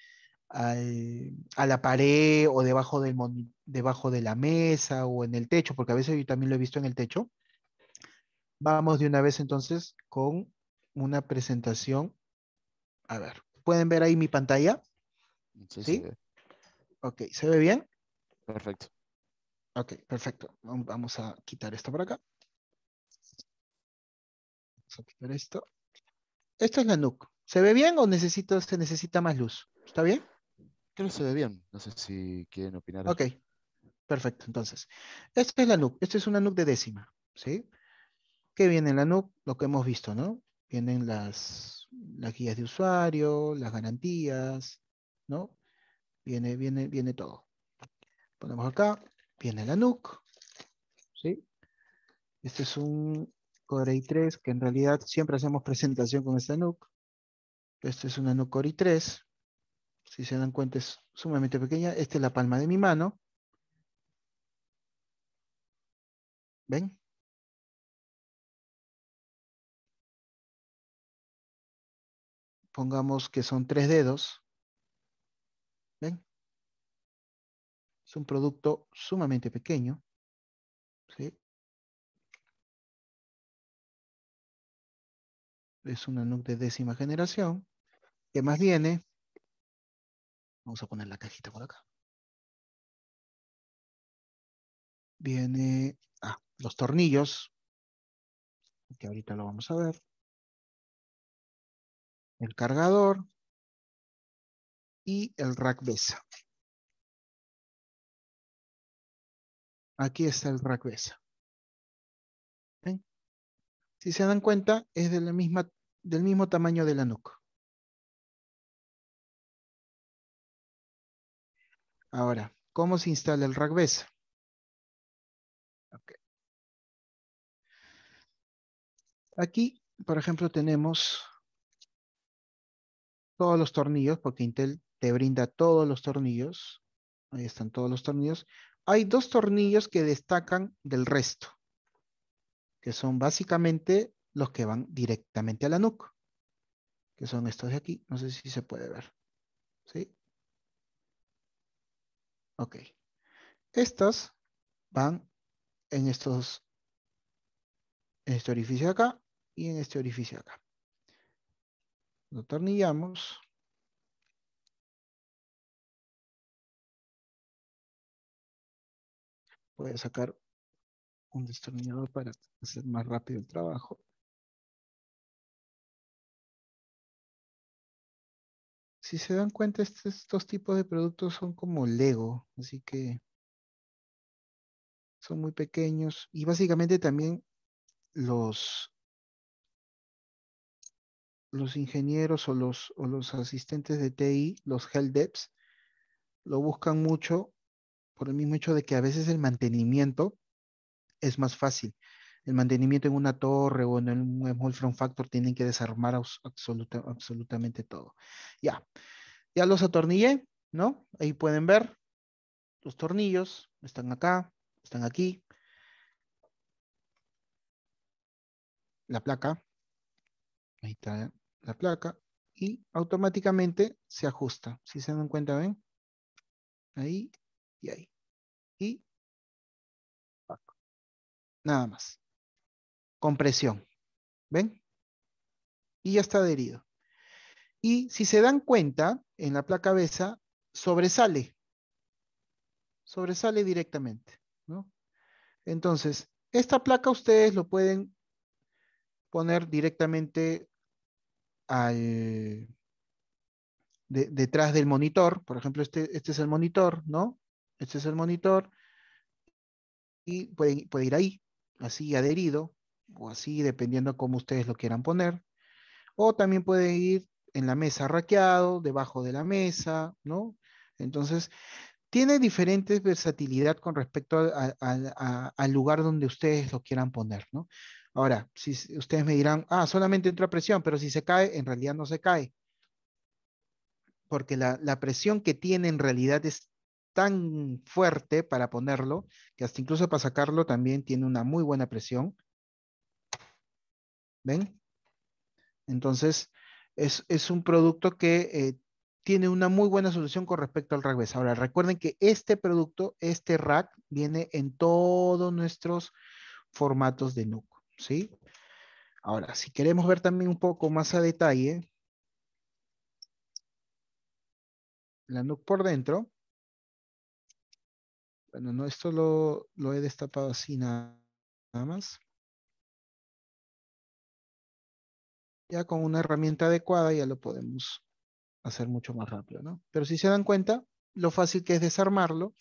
a la pared o debajo, del debajo de la mesa o en el techo, porque a veces yo también lo he visto en el techo. Vamos de una vez entonces con una presentación. A ver, ¿pueden ver ahí mi pantalla? Sí. Ok, ¿se ve bien? Perfecto. Ok, perfecto. Vamos a quitar esto por acá. Vamos a quitar esto. Esto es la NUC. ¿Se ve bien o necesito, se necesita más luz? ¿Está bien? creo que se ve bien. No sé si quieren opinar. Ok, perfecto. Entonces, esta es la NUC. Esta es una NUC de décima. ¿sí? ¿Qué viene en la NUC? Lo que hemos visto, ¿no? Vienen las, las guías de usuario, las garantías, ¿no? Viene, viene, viene todo. Ponemos acá, viene la NUC. ¿sí? Este es un Core i3 que en realidad siempre hacemos presentación con esta NUC. Esta es una NUC Core i3 si se dan cuenta, es sumamente pequeña. Esta es la palma de mi mano. ¿Ven? Pongamos que son tres dedos. ¿Ven? Es un producto sumamente pequeño. ¿Sí? Es una NUC de décima generación. ¿Qué más viene? Vamos a poner la cajita por acá. Viene ah, los tornillos, que ahorita lo vamos a ver. El cargador y el rack besa. Aquí está el rack besa. Si se dan cuenta, es misma, del mismo tamaño de la nuca. Ahora, ¿cómo se instala el Ragbesa? Aquí, por ejemplo, tenemos todos los tornillos, porque Intel te brinda todos los tornillos. Ahí están todos los tornillos. Hay dos tornillos que destacan del resto, que son básicamente los que van directamente a la NUC, que son estos de aquí. No sé si se puede ver. ¿Sí? Ok. Estas van en estos, en este orificio de acá y en este orificio acá. Lo tornillamos. Voy a sacar un destornillador para hacer más rápido el trabajo. si se dan cuenta, este, estos tipos de productos son como Lego, así que son muy pequeños y básicamente también los, los ingenieros o los, o los asistentes de TI, los help lo buscan mucho por el mismo hecho de que a veces el mantenimiento es más fácil el mantenimiento en una torre o en un small factor tienen que desarmar absolutamente todo. Ya, ya los atornillé, ¿no? Ahí pueden ver los tornillos, están acá, están aquí. La placa, ahí está la placa, y automáticamente se ajusta. Si se dan cuenta, ven, ahí y ahí. Y nada más compresión, ¿Ven? Y ya está adherido. Y si se dan cuenta, en la placa besa sobresale. Sobresale directamente. ¿no? Entonces, esta placa ustedes lo pueden poner directamente detrás del monitor. Por ejemplo, este, este es el monitor, ¿no? Este es el monitor. Y pueden, puede ir ahí, así adherido, o así, dependiendo cómo ustedes lo quieran poner. O también puede ir en la mesa raqueado, debajo de la mesa, ¿no? Entonces, tiene diferentes versatilidad con respecto al lugar donde ustedes lo quieran poner, ¿no? Ahora, si ustedes me dirán, ah, solamente entra presión, pero si se cae, en realidad no se cae. Porque la, la presión que tiene en realidad es tan fuerte para ponerlo, que hasta incluso para sacarlo también tiene una muy buena presión, ¿Ven? Entonces, es, un producto que eh, tiene una muy buena solución con respecto al rack Ahora, recuerden que este producto, este rack, viene en todos nuestros formatos de NUC, ¿sí? Ahora, si queremos ver también un poco más a detalle la NUC por dentro, bueno, no, esto lo, he destapado así nada más. ya con una herramienta adecuada ya lo podemos hacer mucho más rápido, ¿no? Pero si se dan cuenta, lo fácil que es desarmarlo.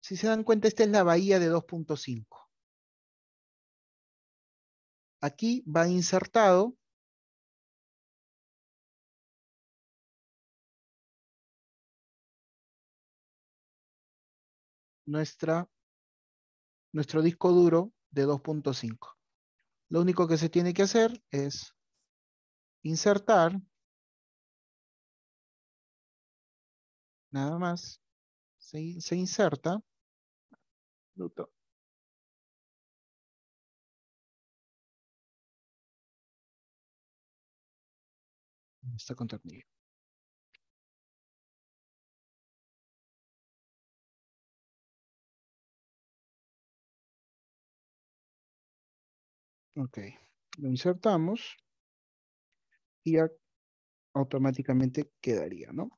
Si se dan cuenta, esta es la bahía de 2.5. Aquí va insertado nuestro disco duro de 2.5. Lo único que se tiene que hacer es insertar nada más. Se, inserta. Está con Ok, lo insertamos y ya automáticamente quedaría, ¿no?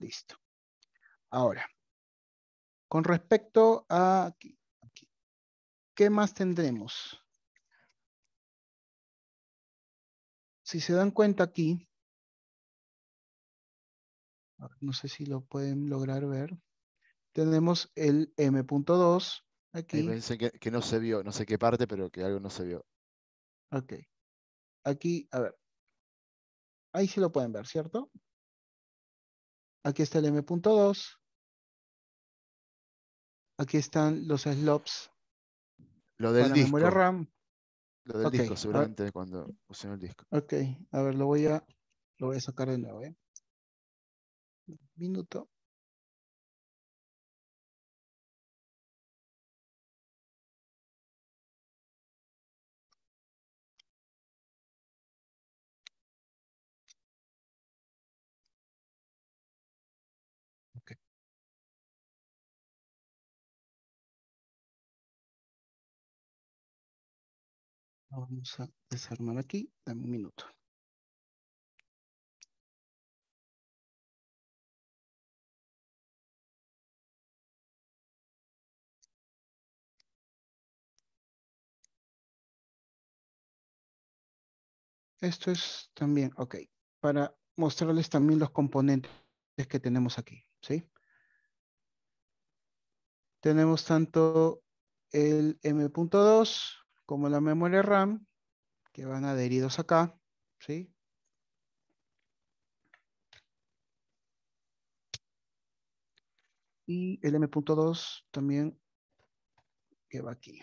Listo. Ahora, con respecto a aquí, ¿qué más tendremos? Si se dan cuenta aquí, no sé si lo pueden lograr ver tenemos el M.2 aquí. me que, no se vio, no sé qué parte, pero que algo no se vio. Ok. Aquí, a ver. Ahí se lo pueden ver, ¿cierto? Aquí está el M.2. Aquí están los slots. Lo del para disco. memoria RAM. Lo del disco, seguramente, cuando pusieron el disco. Ok, a ver, lo voy a, lo voy a sacar de nuevo. ¿eh? Un minuto. Vamos a desarmar aquí, dame un minuto. Esto es también, ok, para mostrarles también los componentes que tenemos aquí, ¿sí? Tenemos tanto el M.2 como la memoria RAM, que van adheridos acá, ¿sí? Y el M.2 también que va aquí.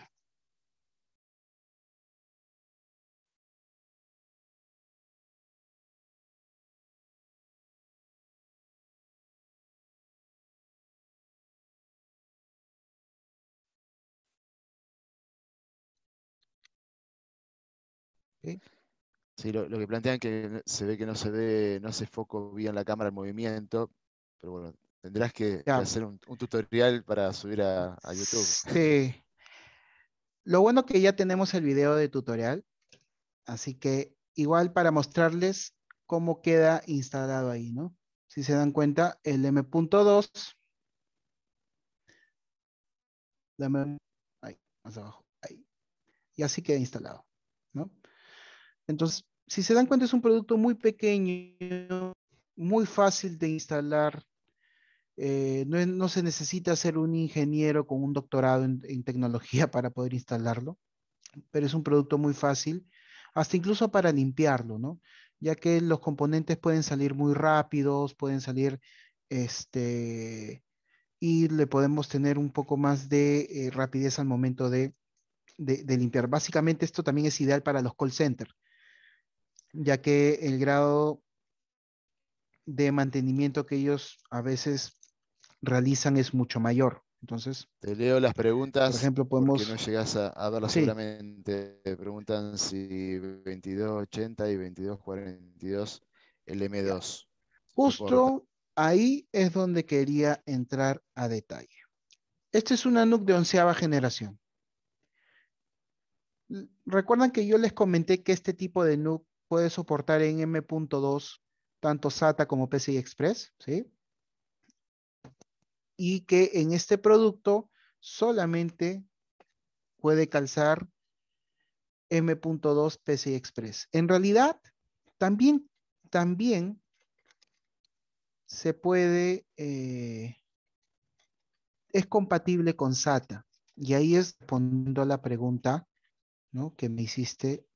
Sí, lo, que plantean que se ve que no se ve, no hace foco bien la cámara el movimiento, pero bueno, tendrás que hacer un, tutorial para subir a, YouTube. Sí. Lo bueno que ya tenemos el video de tutorial, así que igual para mostrarles cómo queda instalado ahí, ¿no? Si se dan cuenta, el M.2, ahí, más abajo, ahí, y así queda instalado, ¿no? Entonces, si se dan cuenta, es un producto muy pequeño, muy fácil de instalar. Eh, no, se necesita ser un ingeniero con un doctorado en, tecnología para poder instalarlo, pero es un producto muy fácil, hasta incluso para limpiarlo, ¿no? Ya que los componentes pueden salir muy rápidos, pueden salir, este, y le podemos tener un poco más de eh, rapidez al momento de limpiar. Básicamente esto también es ideal para los call centers ya que el grado de mantenimiento que ellos a veces realizan es mucho mayor. Entonces, te leo las preguntas. Por ejemplo, podemos. no llegas a, verlas Te preguntan si 2280 y 2242 el M2. Justo ahí es donde quería entrar a detalle. Este es una NUC de onceava generación. Recuerdan que yo les comenté que este tipo de NUC puede soportar en M.2 tanto SATA como PCI Express, ¿sí? Y que en este producto solamente puede calzar M.2 PCI Express. En realidad, también, también se puede, eh, es compatible con SATA. Y ahí es poniendo la pregunta ¿no? que me hiciste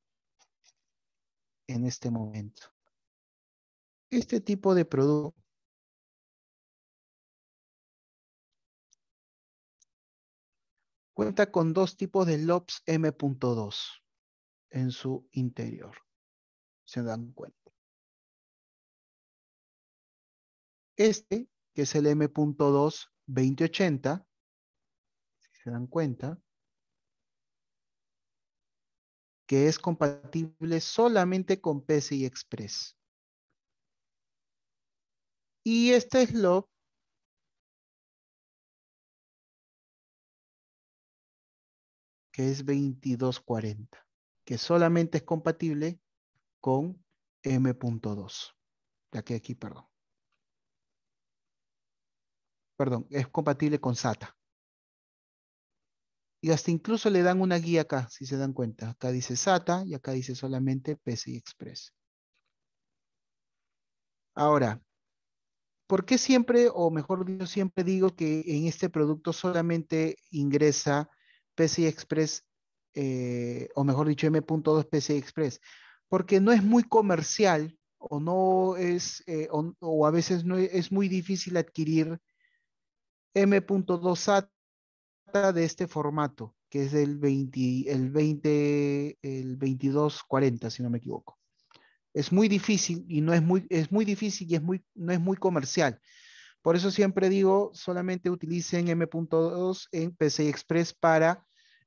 en este momento. Este tipo de producto cuenta con dos tipos de LOPS M.2 en su interior. Se dan cuenta. Este, que es el M.2 2080, si se dan cuenta, que es compatible solamente con PCI Express. Y este es lo. que es 2240, que solamente es compatible con M.2. ya que aquí, perdón. Perdón, es compatible con SATA. Y hasta incluso le dan una guía acá, si se dan cuenta. Acá dice SATA y acá dice solamente PCI Express. Ahora, ¿por qué siempre, o mejor dicho, siempre digo que en este producto solamente ingresa PCI Express, eh, o mejor dicho, M.2 PCI Express? Porque no es muy comercial o no es, eh, o, a veces no es, es muy difícil adquirir M.2 SATA de este formato, que es el 20, el 20, el 2240, si no me equivoco. Es muy difícil y no es muy, es muy difícil y es muy, no es muy comercial. Por eso siempre digo, solamente utilicen M.2 en PCI Express para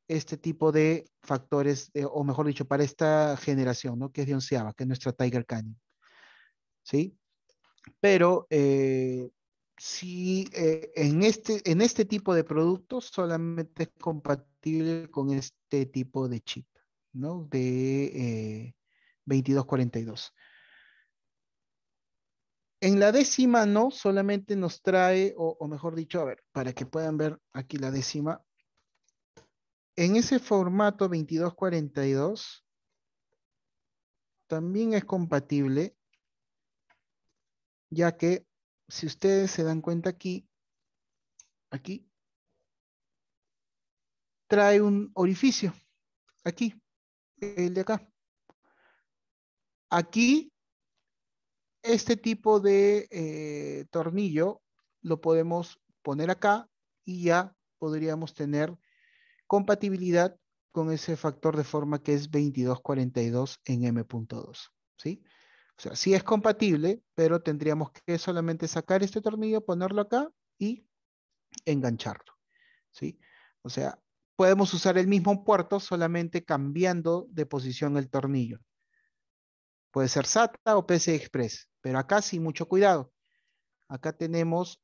este tipo de factores, eh, o mejor dicho, para esta generación, ¿no? Que es de onceava, que es nuestra Tiger Canyon. ¿Sí? Pero eh, si eh, en, este, en este tipo de productos solamente es compatible con este tipo de chip, ¿no? De 2242. Eh, en la décima no, solamente nos trae, o, o, mejor dicho, a ver, para que puedan ver aquí la décima. En ese formato 2242 también es compatible, ya que si ustedes se dan cuenta aquí, aquí, trae un orificio, aquí, el de acá. Aquí, este tipo de eh, tornillo lo podemos poner acá y ya podríamos tener compatibilidad con ese factor de forma que es 2242 en M.2, ¿sí? O sea, sí es compatible, pero tendríamos que solamente sacar este tornillo, ponerlo acá y engancharlo. ¿sí? O sea, podemos usar el mismo puerto solamente cambiando de posición el tornillo. Puede ser SATA o PCI Express, pero acá sí mucho cuidado. Acá tenemos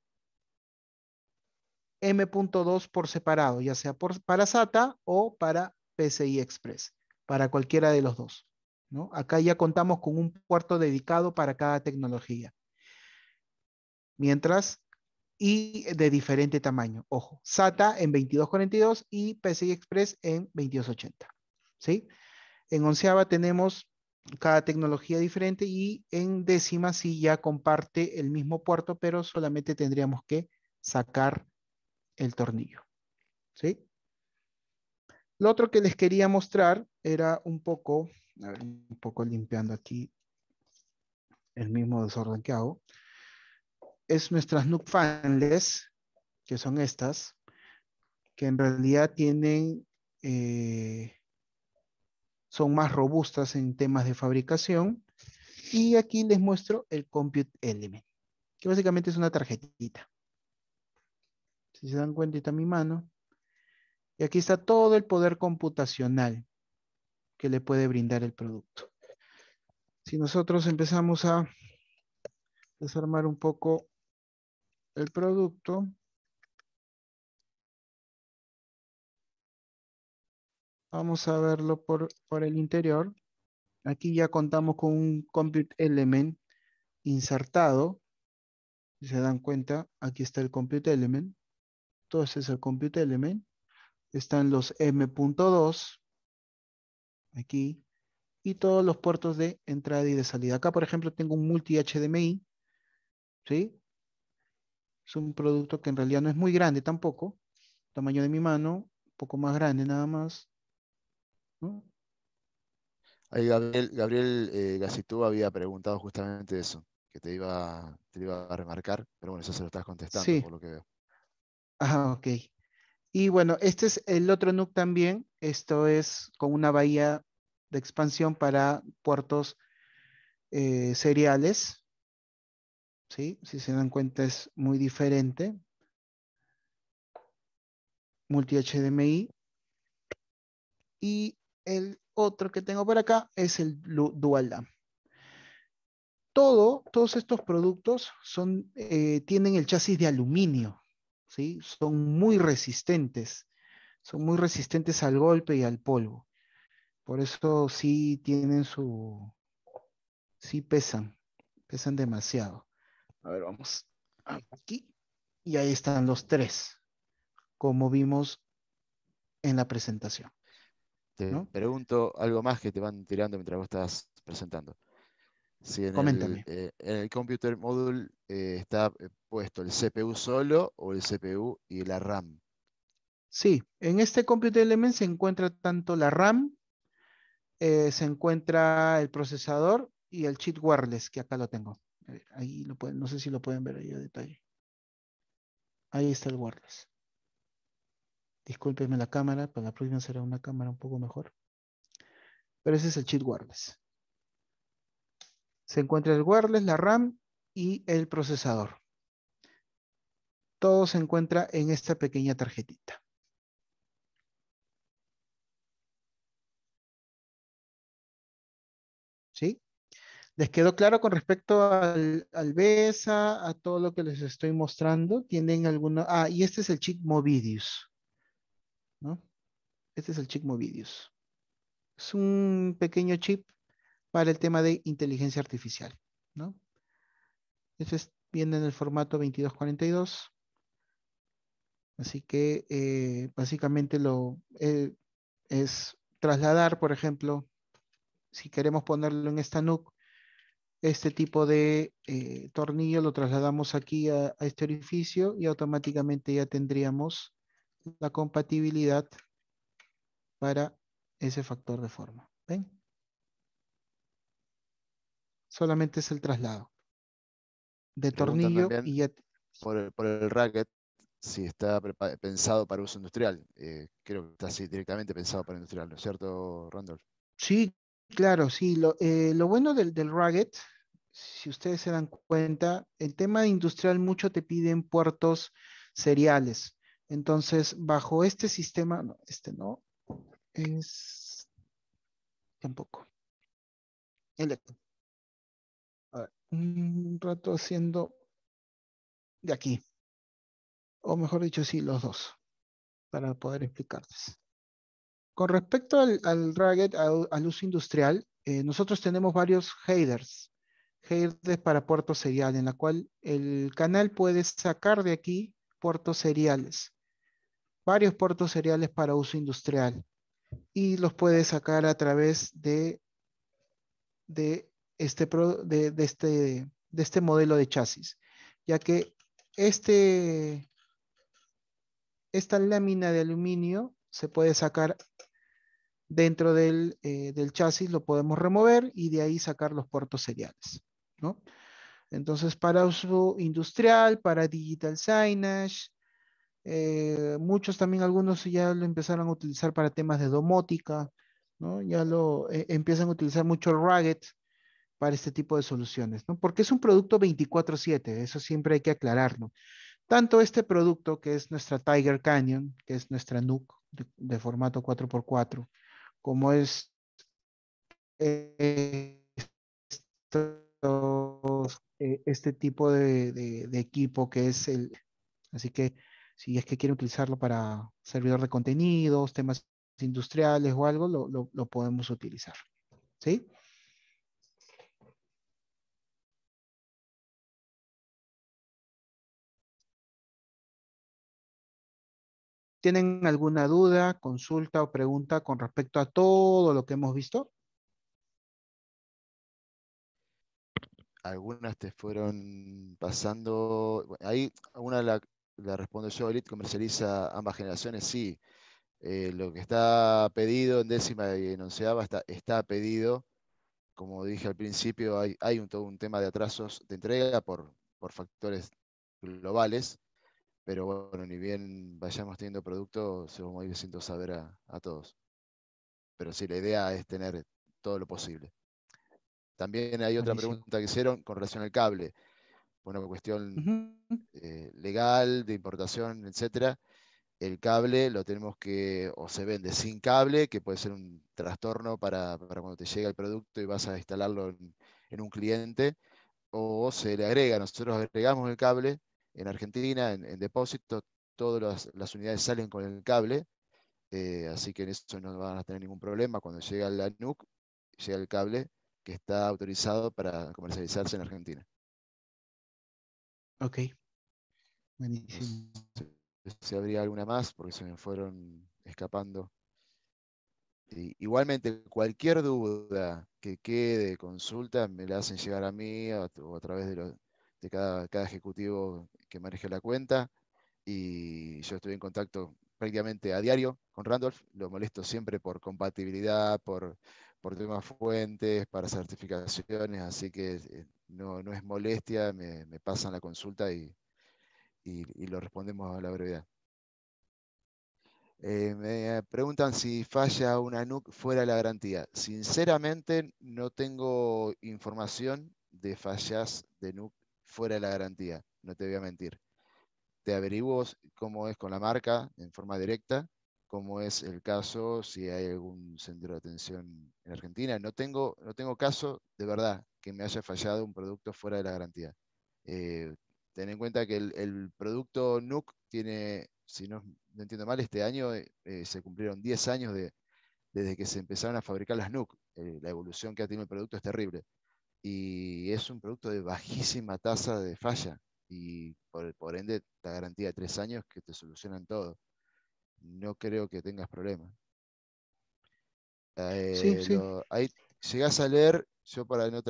M.2 por separado, ya sea para SATA o para PCI Express, para cualquiera de los dos. Acá ya contamos con un puerto dedicado para cada tecnología. Mientras, y de diferente tamaño. Ojo, SATA en 2242 y PCI Express en 2280. En onceava tenemos cada tecnología diferente y en décima sí ya comparte el mismo puerto, pero solamente tendríamos que sacar el tornillo. ¿sí? Lo otro que les quería mostrar era un poco un poco limpiando aquí el mismo desorden que hago, es nuestras Nook Fanless, que son estas, que en realidad tienen, eh, son más robustas en temas de fabricación. Y aquí les muestro el Compute Element, que básicamente es una tarjetita. Si se dan cuenta, está mi mano. Y aquí está todo el poder computacional que le puede brindar el producto. Si nosotros empezamos a desarmar un poco el producto, vamos a verlo por, el interior. Aquí ya contamos con un compute element insertado. Si se dan cuenta, aquí está el compute element. es el compute element. Están los M.2, aquí, y todos los puertos de entrada y de salida. Acá, por ejemplo, tengo un multi-HDMI, ¿sí? Es un producto que en realidad no es muy grande tampoco, tamaño de mi mano, un poco más grande nada más. Ahí Gabriel, Gabriel eh, había preguntado justamente eso, que te iba, te iba a remarcar, pero bueno, eso se lo estás contestando por lo que veo. Ah, ok. Y bueno, este es el otro NUC también. Esto es con una bahía de expansión para puertos eh, seriales. ¿Sí? Si se dan cuenta es muy diferente. Multi HDMI. Y el otro que tengo por acá es el Dual Todo, todos estos productos eh, tienen el chasis de aluminio. Son muy resistentes, son muy resistentes al golpe y al polvo. Por eso sí tienen su, sí pesan, pesan demasiado. A ver, vamos aquí y ahí están los tres, como vimos en la presentación. Te pregunto algo más que te van tirando mientras vos estás presentando en Coméntame. El, eh, en el computer module eh, está eh, puesto el CPU solo o el CPU y la RAM. Sí, en este computer element se encuentra tanto la RAM, se encuentra el procesador y el chip wireless, que acá lo tengo. Ahí lo pueden, no sé si lo pueden ver ahí a detalle. Ahí está el wireless. Discúlpenme la cámara, para la próxima será una cámara un poco mejor. Pero ese es el chip wireless se encuentra el wireless, la RAM y el procesador. Todo se encuentra en esta pequeña tarjetita. ¿Sí? ¿Les quedó claro con respecto al, al, BESA, a todo lo que les estoy mostrando? ¿Tienen alguna? Ah, y este es el chip Movidius. Este es el chip Movidius. Es un pequeño chip para el tema de inteligencia artificial. ¿no? Eso viene en el formato 2242. Así que eh, básicamente lo eh, es trasladar, por ejemplo, si queremos ponerlo en esta NUC, este tipo de eh, tornillo lo trasladamos aquí a, a, este orificio y automáticamente ya tendríamos la compatibilidad para ese factor de forma. ¿Ven? solamente es el traslado. De tornillo y ya... Por el, por racket, si está pensado para uso industrial. Eh, creo que está directamente pensado para industrial, ¿no es cierto, Randolph? Sí, claro, sí. Lo, eh, bueno del, del racket, si ustedes se dan cuenta, el tema industrial mucho te piden puertos seriales. Entonces, bajo este sistema, este no, es tampoco. El, un rato haciendo de aquí. O mejor dicho, sí, los dos, para poder explicarles. Con respecto al, al Ragged, al, uso industrial, eh, nosotros tenemos varios headers, headers para puertos serial, en la cual el canal puede sacar de aquí puertos seriales, varios puertos seriales para uso industrial, y los puede sacar a través de, de este, de, este, de este modelo de chasis, ya que este, esta lámina de aluminio se puede sacar dentro del, eh, chasis, lo podemos remover y de ahí sacar los puertos seriales. Entonces, para uso industrial, para digital signage, eh, muchos también, algunos ya lo empezaron a utilizar para temas de domótica, ¿no? ya lo eh, empiezan a utilizar mucho el rugged, para este tipo de soluciones, ¿no? Porque es un producto 24/7, eso siempre hay que aclararlo. Tanto este producto que es nuestra Tiger Canyon, que es nuestra NUC de, formato 4x4, como es eh, eh, este tipo de, equipo que es el... Así que si es que quiere utilizarlo para servidor de contenidos, temas industriales o algo, lo, lo podemos utilizar. ¿Sí? ¿Tienen alguna duda, consulta o pregunta con respecto a todo lo que hemos visto? Algunas te fueron pasando. ahí una la, la respondo yo, comercializa ambas generaciones, sí. Eh, lo que está pedido en décima y en onceava está, pedido. Como dije al principio, hay, un, todo un tema de atrasos de entrega por, por factores globales pero bueno, ni bien vayamos teniendo producto, se vamos a ir saber a, todos. Pero sí, la idea es tener todo lo posible. También hay otra pregunta que hicieron con relación al cable. Una cuestión eh, legal, de importación, etcétera. El cable lo tenemos que, o se vende sin cable, que puede ser un trastorno para, cuando te llega el producto y vas a instalarlo en un cliente, o se le agrega, nosotros agregamos el cable, en Argentina, en, depósito, todas las, unidades salen con el cable, eh, así que en eso no van a tener ningún problema. Cuando llega la NUC, llega el cable que está autorizado para comercializarse en Argentina. Ok. Buenísimo. Si, si habría alguna más, porque se me fueron escapando. igualmente, cualquier duda que quede, consulta, me la hacen llegar a mí o a través de los, este, cada, ejecutivo que maneje la cuenta y yo estoy en contacto prácticamente a diario con Randolph, lo molesto siempre por compatibilidad, por, por temas fuentes, para certificaciones, así que eh, no, es molestia, me, pasan la consulta y, lo respondemos a la brevedad. Eh, me preguntan si falla una NUC fuera de la garantía. Sinceramente no tengo información de fallas de NUC fuera de la garantía, no te voy a mentir. Te averiguo cómo es con la marca en forma directa, cómo es el caso si hay algún centro de atención en Argentina. No tengo, no tengo caso de verdad que me haya fallado un producto fuera de la garantía. Eh, ten en cuenta que el, producto NUC tiene, si no, entiendo mal, este año eh, eh, se cumplieron 10 años de, desde que se empezaron a fabricar las NUC. la evolución que ha tenido el producto es terrible y es un producto de bajísima tasa de falla y por, ende la garantía de tres años que te solucionan todo. No creo que tengas problemas. Eh, sí, llegás a leer, yo para no,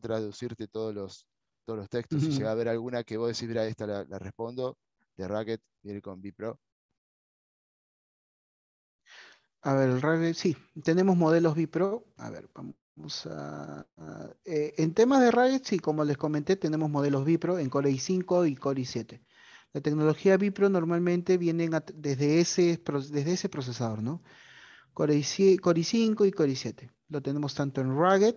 traducirte todos los, todos los textos, si llega a haber alguna que vos decís, mira, esta la, respondo, de Racket, viene con Bipro. A ver, el Racket, sí, tenemos modelos Bipro. A ver, vamos eh, en temas de Rugged, sí, como les comenté, tenemos modelos Bipro en Core i5 y Core i7. La tecnología Bipro normalmente viene desde ese, desde ese procesador, ¿no? Core, i, 5 y Core i7. Lo tenemos tanto en Rugged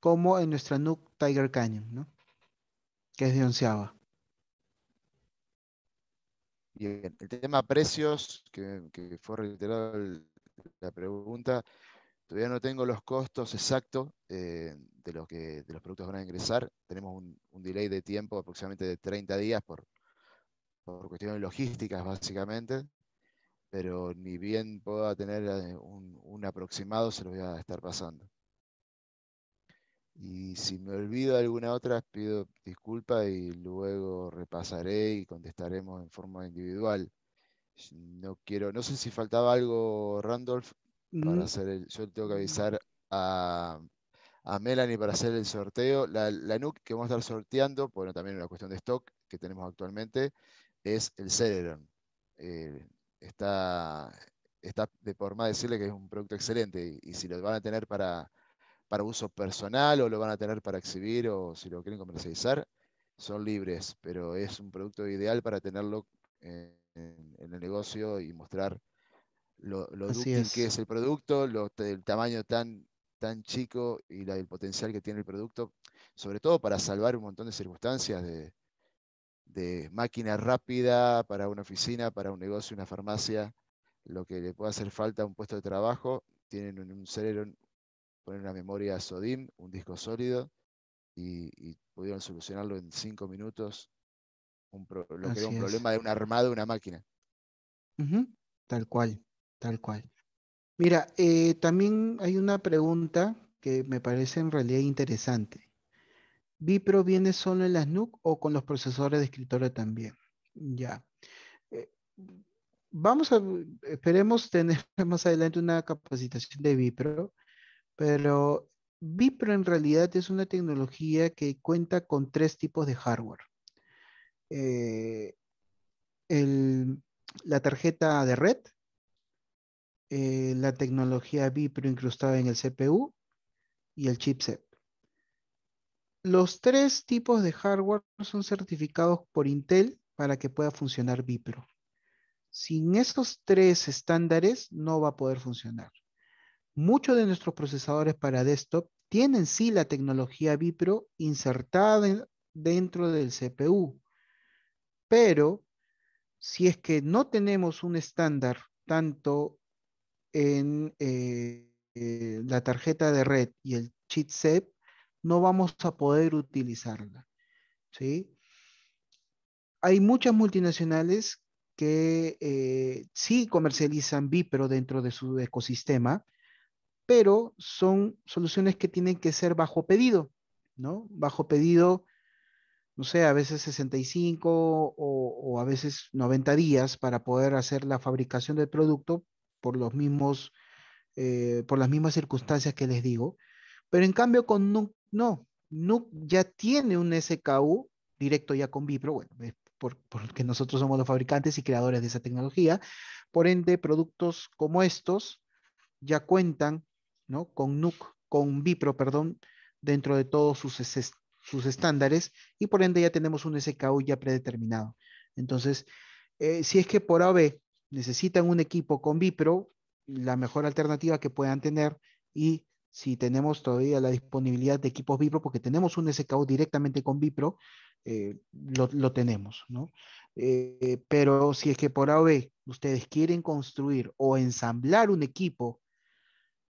como en nuestra NUC Tiger Canyon, ¿no? Que es de onceava. Bien, el tema precios, que, que fue reiterada la pregunta, Todavía no tengo los costos exactos eh, de, lo que, los productos que van a ingresar. Tenemos un, delay de tiempo aproximadamente de 30 días por, cuestiones logísticas, básicamente. Pero ni bien pueda tener eh, un, aproximado, se lo voy a estar pasando. Y si me olvido alguna otra, pido disculpas y luego repasaré y contestaremos en forma individual. No quiero, no sé si faltaba algo, Randolph, Mm. hacer yo tengo que avisar a, Melanie para hacer el sorteo. La, la, NUC que vamos a estar sorteando, bueno, también una cuestión de stock que tenemos actualmente, es el Celeron. Eh, está, está de por más decirle que es un producto excelente y, si lo van a tener para, para uso personal o lo van a tener para exhibir o si lo quieren comercializar, son libres, pero es un producto ideal para tenerlo en el negocio y mostrar lo, lo que es el producto, el tamaño tan, tan chico y el potencial que tiene el producto, sobre todo para salvar un montón de circunstancias de, máquina rápida para una oficina, para un negocio, una farmacia, lo que le puede hacer falta a un puesto de trabajo, tienen un cerebro, ponen una memoria SODIM, un disco sólido, y, pudieron solucionarlo en cinco minutos, un lo que era un problema de un armado, una máquina. Tal cual. Tal cual. Mira, eh, también hay una pregunta que me parece en realidad interesante. ¿Vipro viene solo en las NUC o con los procesadores de escritorio también? Ya. Eh, vamos a, esperemos tener más adelante una capacitación de Vipro, pero Vipro en realidad es una tecnología que cuenta con tres tipos de hardware. Eh, la tarjeta de red, eh, la tecnología Vipro incrustada en el CPU y el chipset. Los tres tipos de hardware son certificados por Intel para que pueda funcionar Vipro. Sin esos tres estándares no va a poder funcionar. Muchos de nuestros procesadores para desktop tienen sí la tecnología Vipro insertada dentro del CPU, pero si es que no tenemos un estándar tanto en eh, eh, la tarjeta de red y el chipset, no vamos a poder utilizarla. ¿sí? Hay muchas multinacionales que eh, sí comercializan Vipro dentro de su ecosistema, pero son soluciones que tienen que ser bajo pedido, ¿no? Bajo pedido, no sé, a veces 65 o, o a veces 90 días para poder hacer la fabricación del producto por los mismos, eh, por las mismas circunstancias que les digo. Pero en cambio con NUC, no. NUC ya tiene un SKU directo ya con Vipro, bueno, porque nosotros somos los fabricantes y creadores de esa tecnología. Por ende, productos como estos ya cuentan ¿no? con NUC, con Vipro, perdón, dentro de todos sus, sus estándares y por ende ya tenemos un SKU ya predeterminado. Entonces, eh, si es que por AVE necesitan un equipo con Bipro, la mejor alternativa que puedan tener y si tenemos todavía la disponibilidad de equipos Bipro, porque tenemos un SKU directamente con Bipro, eh, lo, tenemos, ¿no? Eh, pero si es que por AOE ustedes quieren construir o ensamblar un equipo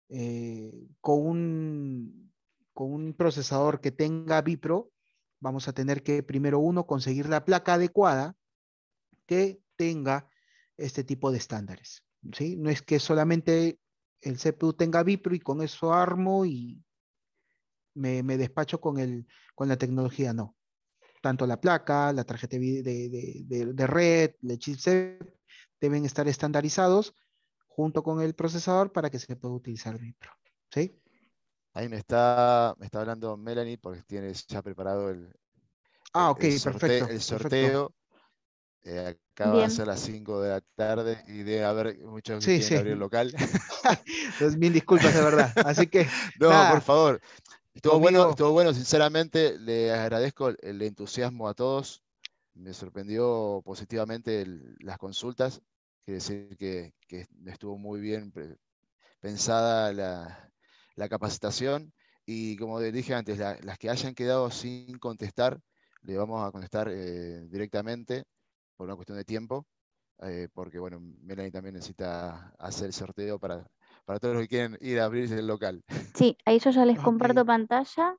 eh, con, un, con un procesador que tenga Bipro, vamos a tener que primero uno conseguir la placa adecuada que tenga este tipo de estándares. ¿sí? No es que solamente el CPU tenga Vipro y con eso armo y me, me despacho con, el, con la tecnología, no. Tanto la placa, la tarjeta de, de, de, red, el chipset, deben estar estandarizados junto con el procesador para que se pueda utilizar Vipro. ¿sí? Ahí me está, me está hablando Melanie porque tienes ya preparado el, ah, sorteo, perfecto, el sorteo eh, acaba de a ser las 5 de la tarde y de haber muchos que quieren el local. mil disculpas, de verdad. Así que. no, por favor. Estuvo bueno, bueno, sinceramente, Le agradezco el entusiasmo a todos. Me sorprendió positivamente las consultas. Quiere decir que, estuvo muy bien pensada la, capacitación. Y como dije antes, las que hayan quedado sin contestar, le vamos a contestar eh, directamente por una cuestión de tiempo, eh, porque bueno, Melanie también necesita hacer el sorteo para, todos los que quieren ir a abrirse el local. Sí, ahí yo ya les comparto pantalla.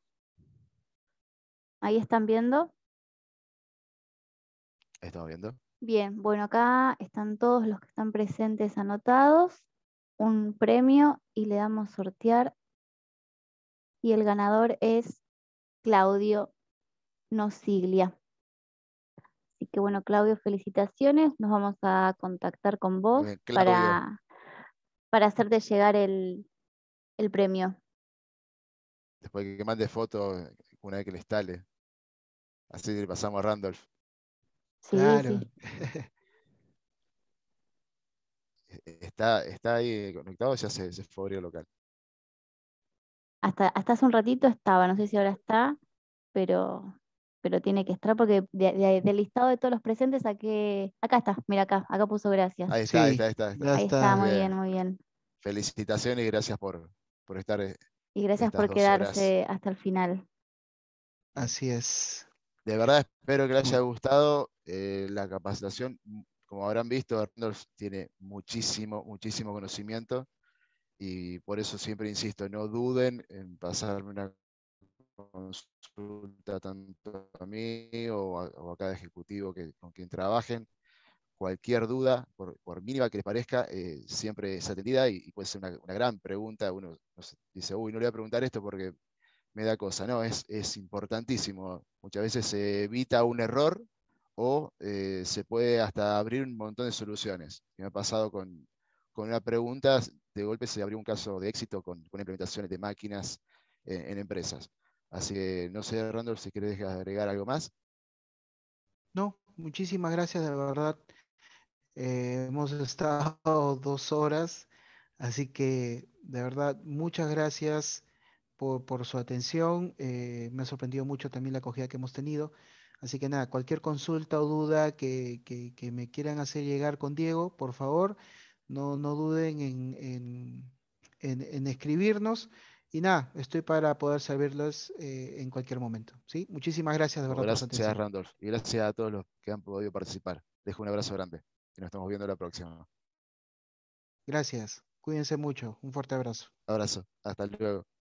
Ahí están viendo. Estamos viendo. Bien, bueno, acá están todos los que están presentes anotados. Un premio y le damos sortear. Y el ganador es Claudio Nosiglia bueno, Claudio, felicitaciones. Nos vamos a contactar con vos eh, para, para hacerte llegar el, premio. Después que mande foto, una vez que le instale. Así le pasamos a Randolph. claro. está, está ahí conectado, ya se, se fue local. Hasta, hasta hace un ratito estaba, no sé si ahora está, pero pero tiene que estar porque de, del listado de todos los presentes saqué. Acá está, mira acá, acá puso gracias. Ahí está, ahí está, ahí está. Ahí está, muy bien. muy bien. Felicitaciones y gracias por, estar. Eh, y gracias por quedarse hasta el final. Así es. De verdad espero que les haya gustado eh, la capacitación. Como habrán visto, Arnold tiene muchísimo, muchísimo conocimiento y por eso siempre insisto, no duden en pasarme una consulta tanto a mí o a, cada ejecutivo que, con quien trabajen. Cualquier duda, por, mínima que les parezca, eh, siempre es atendida y, puede ser una, gran pregunta. Uno dice, uy, no le voy a preguntar esto porque me da cosa. No, es, es importantísimo. Muchas veces se evita un error o eh, se puede hasta abrir un montón de soluciones. Me ha pasado con, una pregunta, de golpe se abrió un caso de éxito con, implementaciones de máquinas en empresas. Así que no sé, Randolph, si querés agregar algo más. No, muchísimas gracias, de verdad. Eh, hemos estado dos horas, así que de verdad, muchas gracias por, su atención. Eh, me ha sorprendido mucho también la acogida que hemos tenido. Así que nada, cualquier consulta o duda que, me quieran hacer llegar con Diego, por favor, no, duden en escribirnos. Y nada, estoy para poder servirlos eh, en cualquier momento. ¿sí? Muchísimas gracias de Gracias, Randolph. Y gracias a todos los que han podido participar. Dejo un abrazo grande. Y nos estamos viendo la próxima. Gracias. Cuídense mucho. Un fuerte abrazo. Abrazo. Hasta luego.